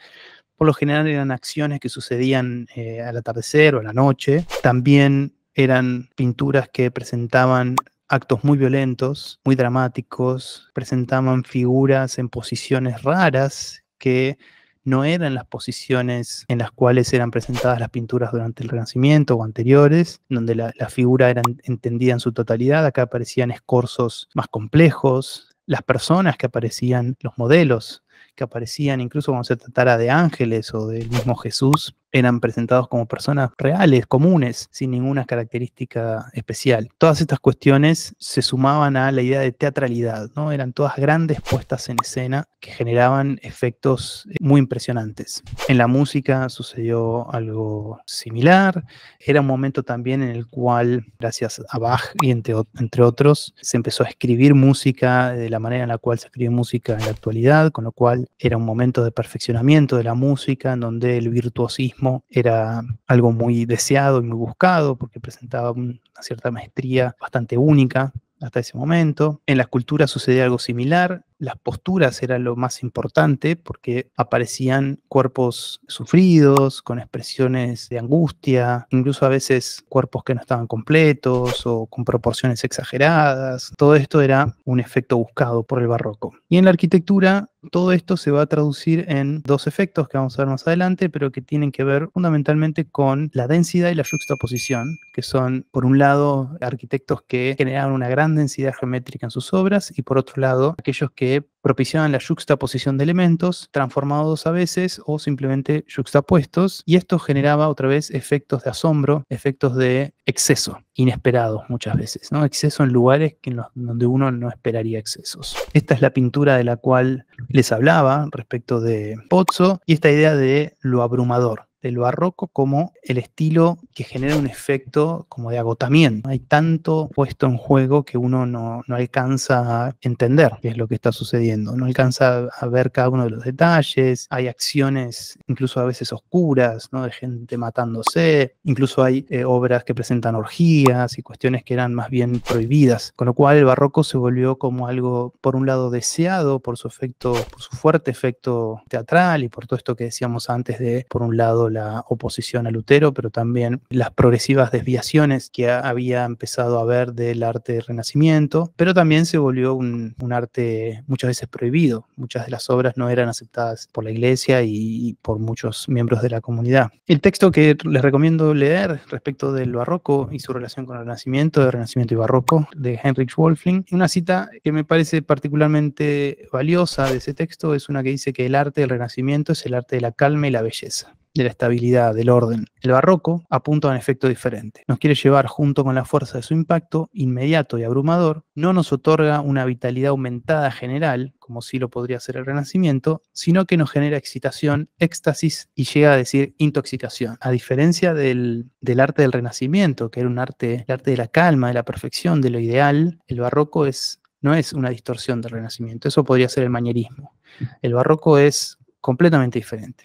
por lo general eran acciones que sucedían eh, al atardecer o a la noche. También eran pinturas que presentaban actos muy violentos, muy dramáticos, presentaban figuras en posiciones raras que no eran las posiciones en las cuales eran presentadas las pinturas durante el Renacimiento o anteriores, donde la, la figura era entendida en su totalidad. Acá aparecían escorzos más complejos, las personas que aparecían, los modelos que aparecían incluso cuando se tratara de ángeles o del mismo Jesús, eran presentados como personas reales, comunes, sin ninguna característica especial. Todas estas cuestiones se sumaban a la idea de teatralidad, ¿no? Eran todas grandes puestas en escena que generaban efectos eh, muy impresionantes. En la música sucedió algo similar. Era un momento también en el cual, gracias a Bach y entre, entre otros, se empezó a escribir música de la manera en la cual se escribe música en la actualidad, con lo cual era un momento de perfeccionamiento de la música, en donde el virtuosismo era algo muy deseado y muy buscado porque presentaba una cierta maestría bastante única hasta ese momento. En la escultura sucedía algo similar, las posturas eran lo más importante porque aparecían cuerpos sufridos, con expresiones de angustia, incluso a veces cuerpos que no estaban completos o con proporciones exageradas. Todo esto era un efecto buscado por el barroco. Y en la arquitectura todo esto se va a traducir en dos efectos que vamos a ver más adelante, pero que tienen que ver fundamentalmente con la densidad y la juxtaposición, que son, por un lado, arquitectos que generaban una gran densidad geométrica en sus obras y, por otro lado, aquellos que propiciaban la juxtaposición de elementos, transformados a veces o simplemente juxtapuestos y esto generaba otra vez efectos de asombro, efectos de exceso, inesperados muchas veces, ¿no? Exceso en lugares donde uno no esperaría excesos. Esta es la pintura de la cual les hablaba respecto de Pozzo y esta idea de lo abrumador, el barroco como el estilo que genera un efecto como de agotamiento. Hay tanto puesto en juego que uno no, alcanza a entender qué es lo que está sucediendo, no alcanza a ver cada uno de los detalles, hay acciones incluso a veces oscuras, ¿no? de gente matándose, incluso hay eh, obras que presentan orgías y cuestiones que eran más bien prohibidas, con lo cual el barroco se volvió como algo, por un lado, deseado por su efecto, por su fuerte efecto teatral y por todo esto que decíamos antes de, por un lado, la oposición a Lutero, pero también las progresivas desviaciones que había empezado a ver del arte del Renacimiento, pero también se volvió un, arte muchas veces prohibido. Muchas de las obras no eran aceptadas por la iglesia y por muchos miembros de la comunidad. El texto que les recomiendo leer respecto del barroco y su relación con el Renacimiento, de Renacimiento y Barroco, de Heinrich Wolfling, una cita que me parece particularmente valiosa de ese texto es una que dice que el arte del Renacimiento es el arte de la calma y la belleza de la estabilidad, del orden. El barroco apunta a un efecto diferente. Nos quiere llevar junto con la fuerza de su impacto, inmediato y abrumador, no nos otorga una vitalidad aumentada general, como sí lo podría ser el Renacimiento, sino que nos genera excitación, éxtasis y llega a decir intoxicación. A diferencia del, arte del Renacimiento, que era un arte, el arte de la calma, de la perfección, de lo ideal, el barroco es, no es una distorsión del Renacimiento. Eso podría ser el manierismo. El barroco es completamente diferente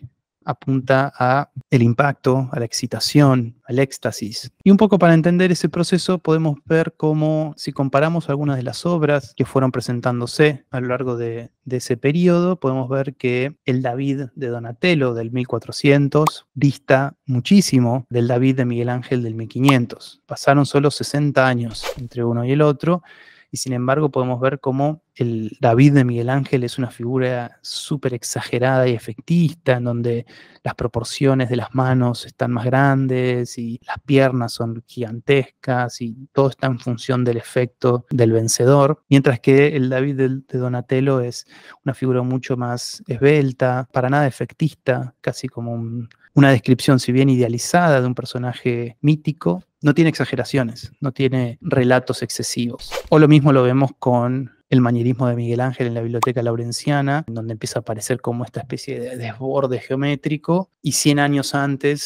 apunta a el impacto, a la excitación, al éxtasis. Y un poco para entender ese proceso podemos ver cómo si comparamos algunas de las obras que fueron presentándose a lo largo de, de ese periodo, podemos ver que el David de Donatello del 1400 dista muchísimo del David de Miguel Ángel del 1500. Pasaron solo 60 años entre uno y el otro y sin embargo podemos ver cómo el David de Miguel Ángel es una figura súper exagerada y efectista, en donde las proporciones de las manos están más grandes y las piernas son gigantescas y todo está en función del efecto del vencedor, mientras que el David de Donatello es una figura mucho más esbelta, para nada efectista, casi como un una descripción, si bien idealizada, de un personaje mítico, no tiene exageraciones, no tiene relatos excesivos. O lo mismo lo vemos con el manierismo de Miguel Ángel en la biblioteca laurenciana, donde empieza a aparecer como esta especie de desborde geométrico, y 100 años antes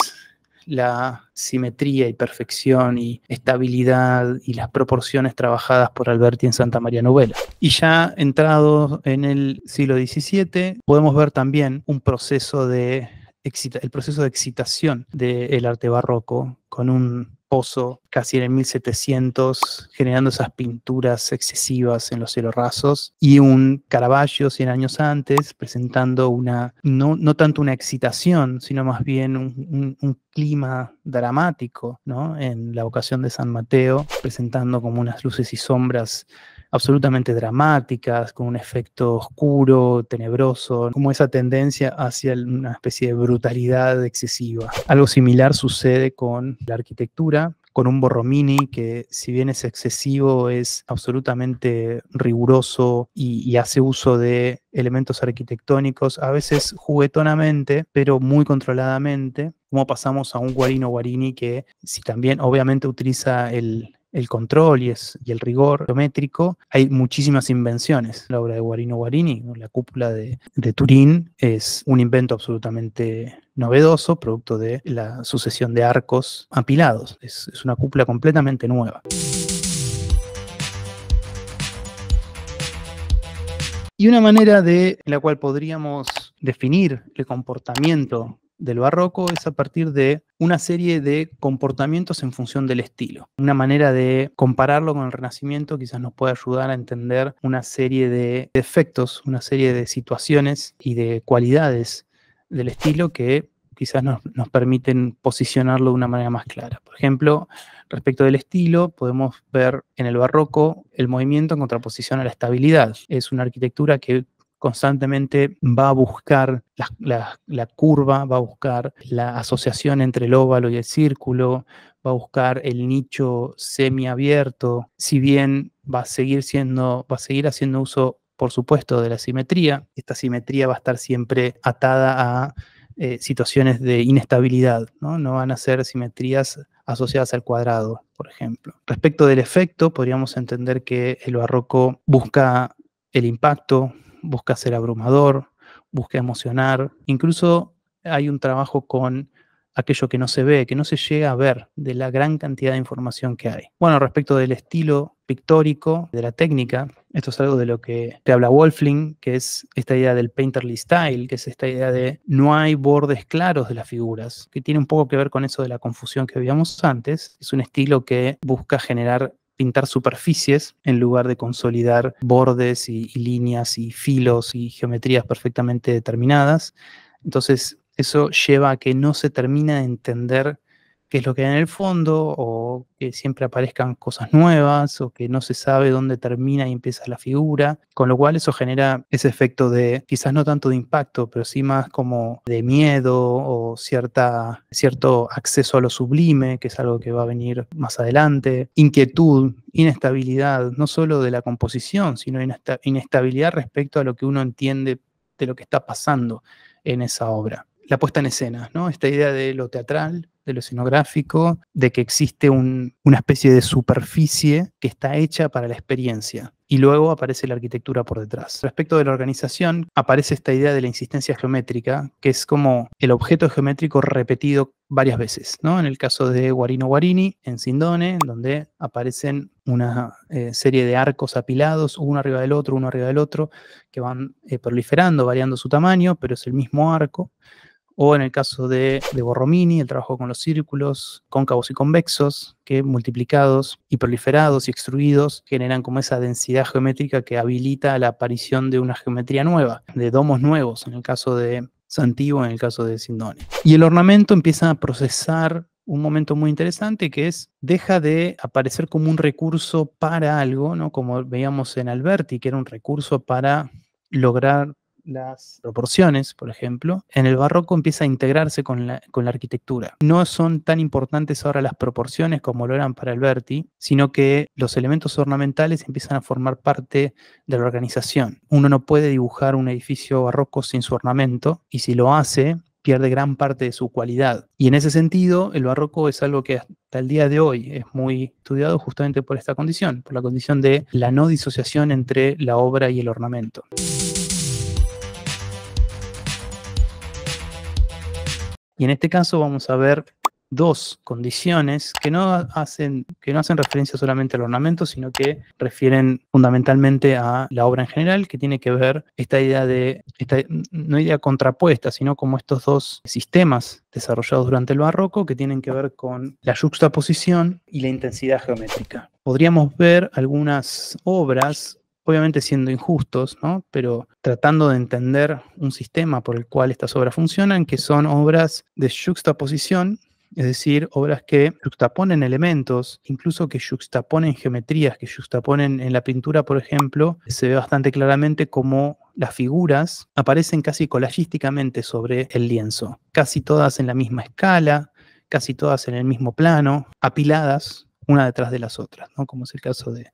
la simetría y perfección y estabilidad y las proporciones trabajadas por Alberti en Santa María Novela. Y ya entrado en el siglo XVII, podemos ver también un proceso de el proceso de excitación del arte barroco con un pozo casi en el 1700 generando esas pinturas excesivas en los rasos y un Caravaggio 100 años antes presentando una, no, tanto una excitación, sino más bien un, clima dramático ¿no? en la vocación de San Mateo, presentando como unas luces y sombras absolutamente dramáticas, con un efecto oscuro, tenebroso, como esa tendencia hacia una especie de brutalidad excesiva. Algo similar sucede con la arquitectura, con un Borromini que si bien es excesivo, es absolutamente riguroso y, hace uso de elementos arquitectónicos, a veces juguetonamente, pero muy controladamente, como pasamos a un Guarino Guarini que si también obviamente utiliza el, el control y, el rigor geométrico, hay muchísimas invenciones. La obra de Guarino Guarini, la cúpula de, Turín, es un invento absolutamente novedoso, producto de la sucesión de arcos apilados. Es, es una cúpula completamente nueva. Y una manera de la cual podríamos definir el comportamiento del barroco es a partir de una serie de comportamientos en función del estilo. Una manera de compararlo con el Renacimiento quizás nos puede ayudar a entender una serie de efectos, una serie de situaciones y de cualidades del estilo que quizás nos, nos, permiten posicionarlo de una manera más clara. Por ejemplo, respecto del estilo, podemos ver en el barroco el movimiento en contraposición a la estabilidad. Es una arquitectura que constantemente va a buscar la, curva, va a buscar la asociación entre el óvalo y el círculo, va a buscar el nicho semiabierto, si bien va a seguir siendo, va a seguir haciendo uso, por supuesto, de la simetría, esta simetría va a estar siempre atada a eh, situaciones de inestabilidad, no van a ser simetrías asociadas al cuadrado, por ejemplo. Respecto del efecto, podríamos entender que el barroco busca el impacto, busca ser abrumador, busca emocionar. Incluso hay un trabajo con aquello que no se ve, que no se llega a ver de la gran cantidad de información que hay. Bueno, respecto del estilo pictórico, de la técnica, esto es algo de lo que te habla Wolfling, que es esta idea del painterly style, que es esta idea de no hay bordes claros de las figuras, que tiene un poco que ver con eso de la confusión que habíamos antes. Es un estilo que busca generar pintar superficies en lugar de consolidar bordes y, líneas y filos y geometrías perfectamente determinadas. Entonces, eso lleva a que no se termina de entender qué es lo que hay en el fondo, o que siempre aparezcan cosas nuevas, o que no se sabe dónde termina y empieza la figura, con lo cual eso genera ese efecto de quizás no tanto de impacto, pero sí más como de miedo o cierta, cierto acceso a lo sublime, que es algo que va a venir más adelante, inquietud, inestabilidad, no solo de la composición, sino inestabilidad respecto a lo que uno entiende de lo que está pasando en esa obra. La puesta en escena, ¿no? Esta idea de lo teatral, de lo escenográfico, de que existe una especie de superficie que está hecha para la experiencia. Y luego aparece la arquitectura por detrás. Respecto de la organización, aparece esta idea de la insistencia geométrica, que es como el objeto geométrico repetido varias veces, ¿no? En el caso de Guarino Guarini, en Sindone, donde aparecen una eh, serie de arcos apilados, uno arriba del otro, uno arriba del otro, que van eh, proliferando, variando su tamaño, pero es el mismo arco o en el caso de, Borromini, el trabajo con los círculos cóncavos y convexos, que multiplicados y proliferados y extruidos generan como esa densidad geométrica que habilita la aparición de una geometría nueva, de domos nuevos, en el caso de Santivo, en el caso de Sindone. Y el ornamento empieza a procesar un momento muy interesante que es deja de aparecer como un recurso para algo, ¿no? como veíamos en Alberti, que era un recurso para lograr las proporciones, por ejemplo, en el barroco empieza a integrarse con la, con la arquitectura. No son tan importantes ahora las proporciones como lo eran para Alberti, sino que los elementos ornamentales empiezan a formar parte de la organización. Uno no puede dibujar un edificio barroco sin su ornamento y si lo hace pierde gran parte de su cualidad. Y en ese sentido, el barroco es algo que hasta el día de hoy es muy estudiado justamente por esta condición, por la condición de la no disociación entre la obra y el ornamento. Y en este caso vamos a ver dos condiciones que no hacen, que no hacen referencia solamente al ornamento, sino que refieren fundamentalmente a la obra en general, que tiene que ver esta idea de, esta, no idea contrapuesta, sino como estos dos sistemas desarrollados durante el barroco, que tienen que ver con la juxtaposición y la intensidad geométrica. Podríamos ver algunas obras obviamente siendo injustos, ¿no? pero tratando de entender un sistema por el cual estas obras funcionan, que son obras de juxtaposición, es decir, obras que juxtaponen elementos, incluso que juxtaponen geometrías, que juxtaponen en la pintura, por ejemplo, se ve bastante claramente cómo las figuras aparecen casi colagísticamente sobre el lienzo, casi todas en la misma escala, casi todas en el mismo plano, apiladas una detrás de las otras, ¿no? como es el caso de,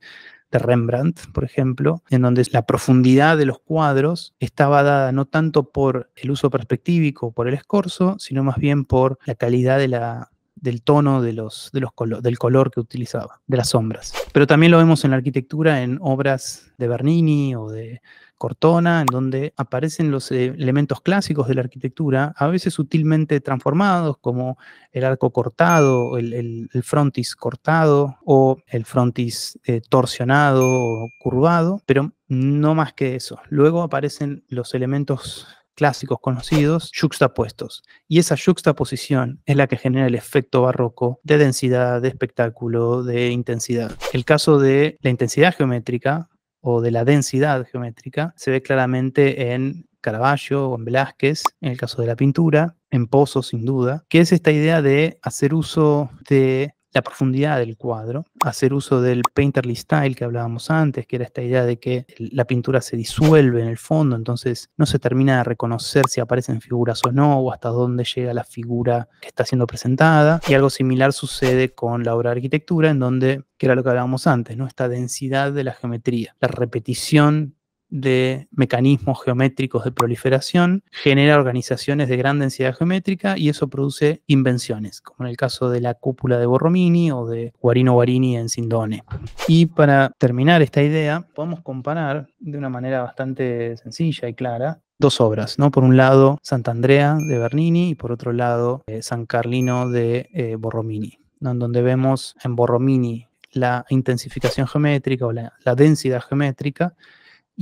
de Rembrandt, por ejemplo, en donde la profundidad de los cuadros estaba dada no tanto por el uso perspectívico, por el escorzo, sino más bien por la calidad de la, del tono de los, de los del color que utilizaba, de las sombras. Pero también lo vemos en la arquitectura en obras de Bernini o de Cortona, en donde aparecen los eh, elementos clásicos de la arquitectura, a veces sutilmente transformados, como el arco cortado, el, frontis cortado o el frontis eh, torsionado o curvado, pero no más que eso. Luego aparecen los elementos clásicos conocidos yuxtapuestos. Y esa yuxtaposición es la que genera el efecto barroco de densidad, de espectáculo, de intensidad. El caso de la intensidad geométrica o de la densidad geométrica se ve claramente en Caravaggio o en Velázquez, en el caso de la pintura, en Pozo sin duda, que es esta idea de hacer uso de la profundidad del cuadro, hacer uso del painterly style que hablábamos antes, que era esta idea de que la pintura se disuelve en el fondo, entonces no se termina de reconocer si aparecen figuras o no, o hasta dónde llega la figura que está siendo presentada. Y algo similar sucede con la obra de arquitectura, en donde, que era lo que hablábamos antes, ¿no? esta densidad de la geometría, la repetición de mecanismos geométricos de proliferación, genera organizaciones de gran densidad geométrica y eso produce invenciones, como en el caso de la cúpula de Borromini o de Guarino Guarini en Sindone. Y para terminar esta idea, podemos comparar de una manera bastante sencilla y clara dos obras, ¿no? Por un lado, Sant'Andrea de Bernini y por otro lado, eh, San Carlino de eh, Borromini, en donde vemos en Borromini la intensificación geométrica o la densidad geométrica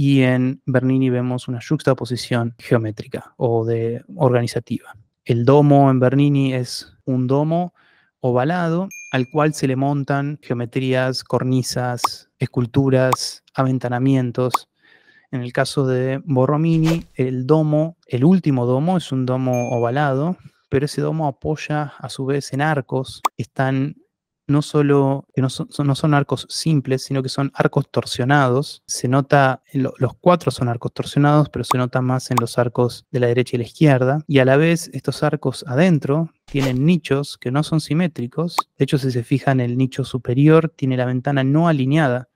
y en Bernini vemos una juxtaposición geométrica o de organizativa. El domo en Bernini es un domo ovalado al cual se le montan geometrías, cornisas, esculturas, aventanamientos. En el caso de Borromini, el domo, el último domo, es un domo ovalado, pero ese domo apoya a su vez en arcos, están no solo no son, arcos simples, sino que son arcos torsionados. Se nota, los cuatro son arcos torsionados, pero se nota más en los arcos de la derecha y la izquierda. Y a la vez, estos arcos adentro tienen nichos que no son simétricos. De hecho, si se fijan, el nicho superior tiene la ventana no alineada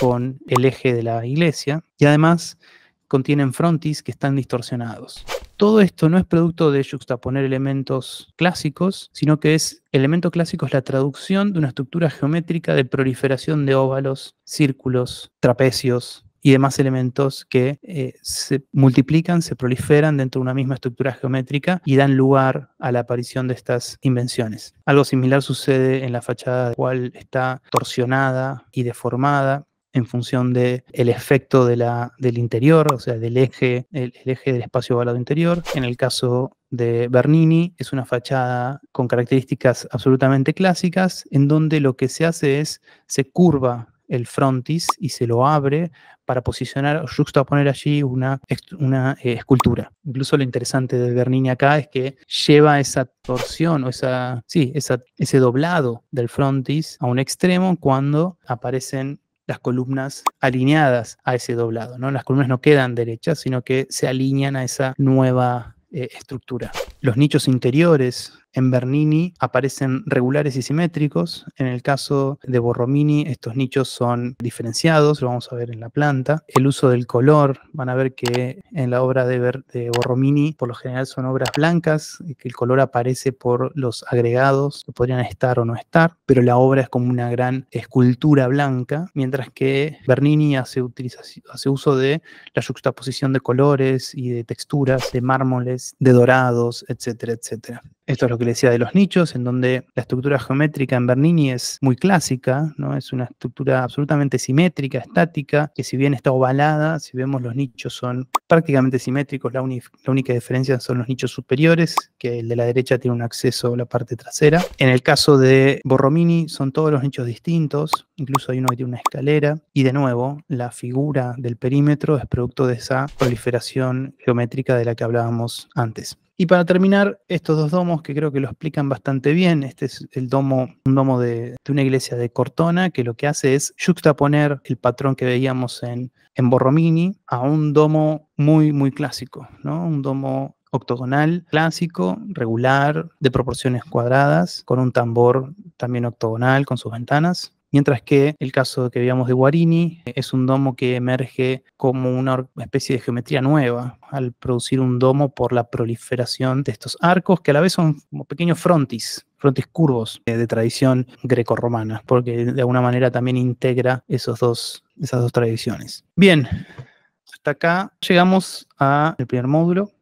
con el eje de la iglesia. Y además contienen frontis que están distorsionados. Todo esto no es producto de juxtaponer elementos clásicos, sino que es elemento clásico es la traducción de una estructura geométrica de proliferación de óvalos, círculos, trapecios, y demás elementos que eh, se multiplican, se proliferan dentro de una misma estructura geométrica y dan lugar a la aparición de estas invenciones. Algo similar sucede en la fachada, la cual está torsionada y deformada en función del el efecto de la, del interior, o sea, del eje, el, eje del espacio ovalado interior. En el caso de Bernini es una fachada con características absolutamente clásicas, en donde lo que se hace es se curva el frontis y se lo abre para posicionar a poner allí una, una eh, escultura. Incluso lo interesante de Bernini acá es que lleva esa torsión o esa, sí, esa, ese doblado del frontis a un extremo cuando aparecen las columnas alineadas a ese doblado, ¿no? Las columnas no quedan derechas, sino que se alinean a esa nueva eh, estructura. Los nichos interiores en Bernini aparecen regulares y simétricos. En el caso de Borromini, estos nichos son diferenciados, lo vamos a ver en la planta. El uso del color, van a ver que en la obra de, Borromini, por lo general son obras blancas, que el color aparece por los agregados que podrían estar o no estar, pero la obra es como una gran escultura blanca, mientras que Bernini hace, hace uso de la juxtaposición de colores y de texturas, de mármoles, de dorados, etcétera, etcétera. Esto es lo que le decía de los nichos, en donde la estructura geométrica en Bernini es muy clásica, ¿no? es una estructura absolutamente simétrica, estática, que si bien está ovalada, si vemos los nichos son prácticamente simétricos, la, la única diferencia son los nichos superiores, que el de la derecha tiene un acceso a la parte trasera. En el caso de Borromini son todos los nichos distintos, incluso hay uno que tiene una escalera, y de nuevo la figura del perímetro es producto de esa proliferación geométrica de la que hablábamos antes. Y para terminar, estos dos domos que creo que lo explican bastante bien. Este es el domo, un domo de, una iglesia de Cortona, que lo que hace es juxtaponer el patrón que veíamos en, en Borromini a un domo muy, muy clásico, ¿no? Un domo octogonal, clásico, regular, de proporciones cuadradas, con un tambor también octogonal con sus ventanas. Mientras que el caso que veíamos de Guarini eh, es un domo que emerge como una especie de geometría nueva al producir un domo por la proliferación de estos arcos que a la vez son pequeños frontis, frontis curvos eh, de, tradición grecorromana, porque de alguna manera también integra esos dos, esas dos tradiciones. Bien, hasta acá llegamos al primer módulo.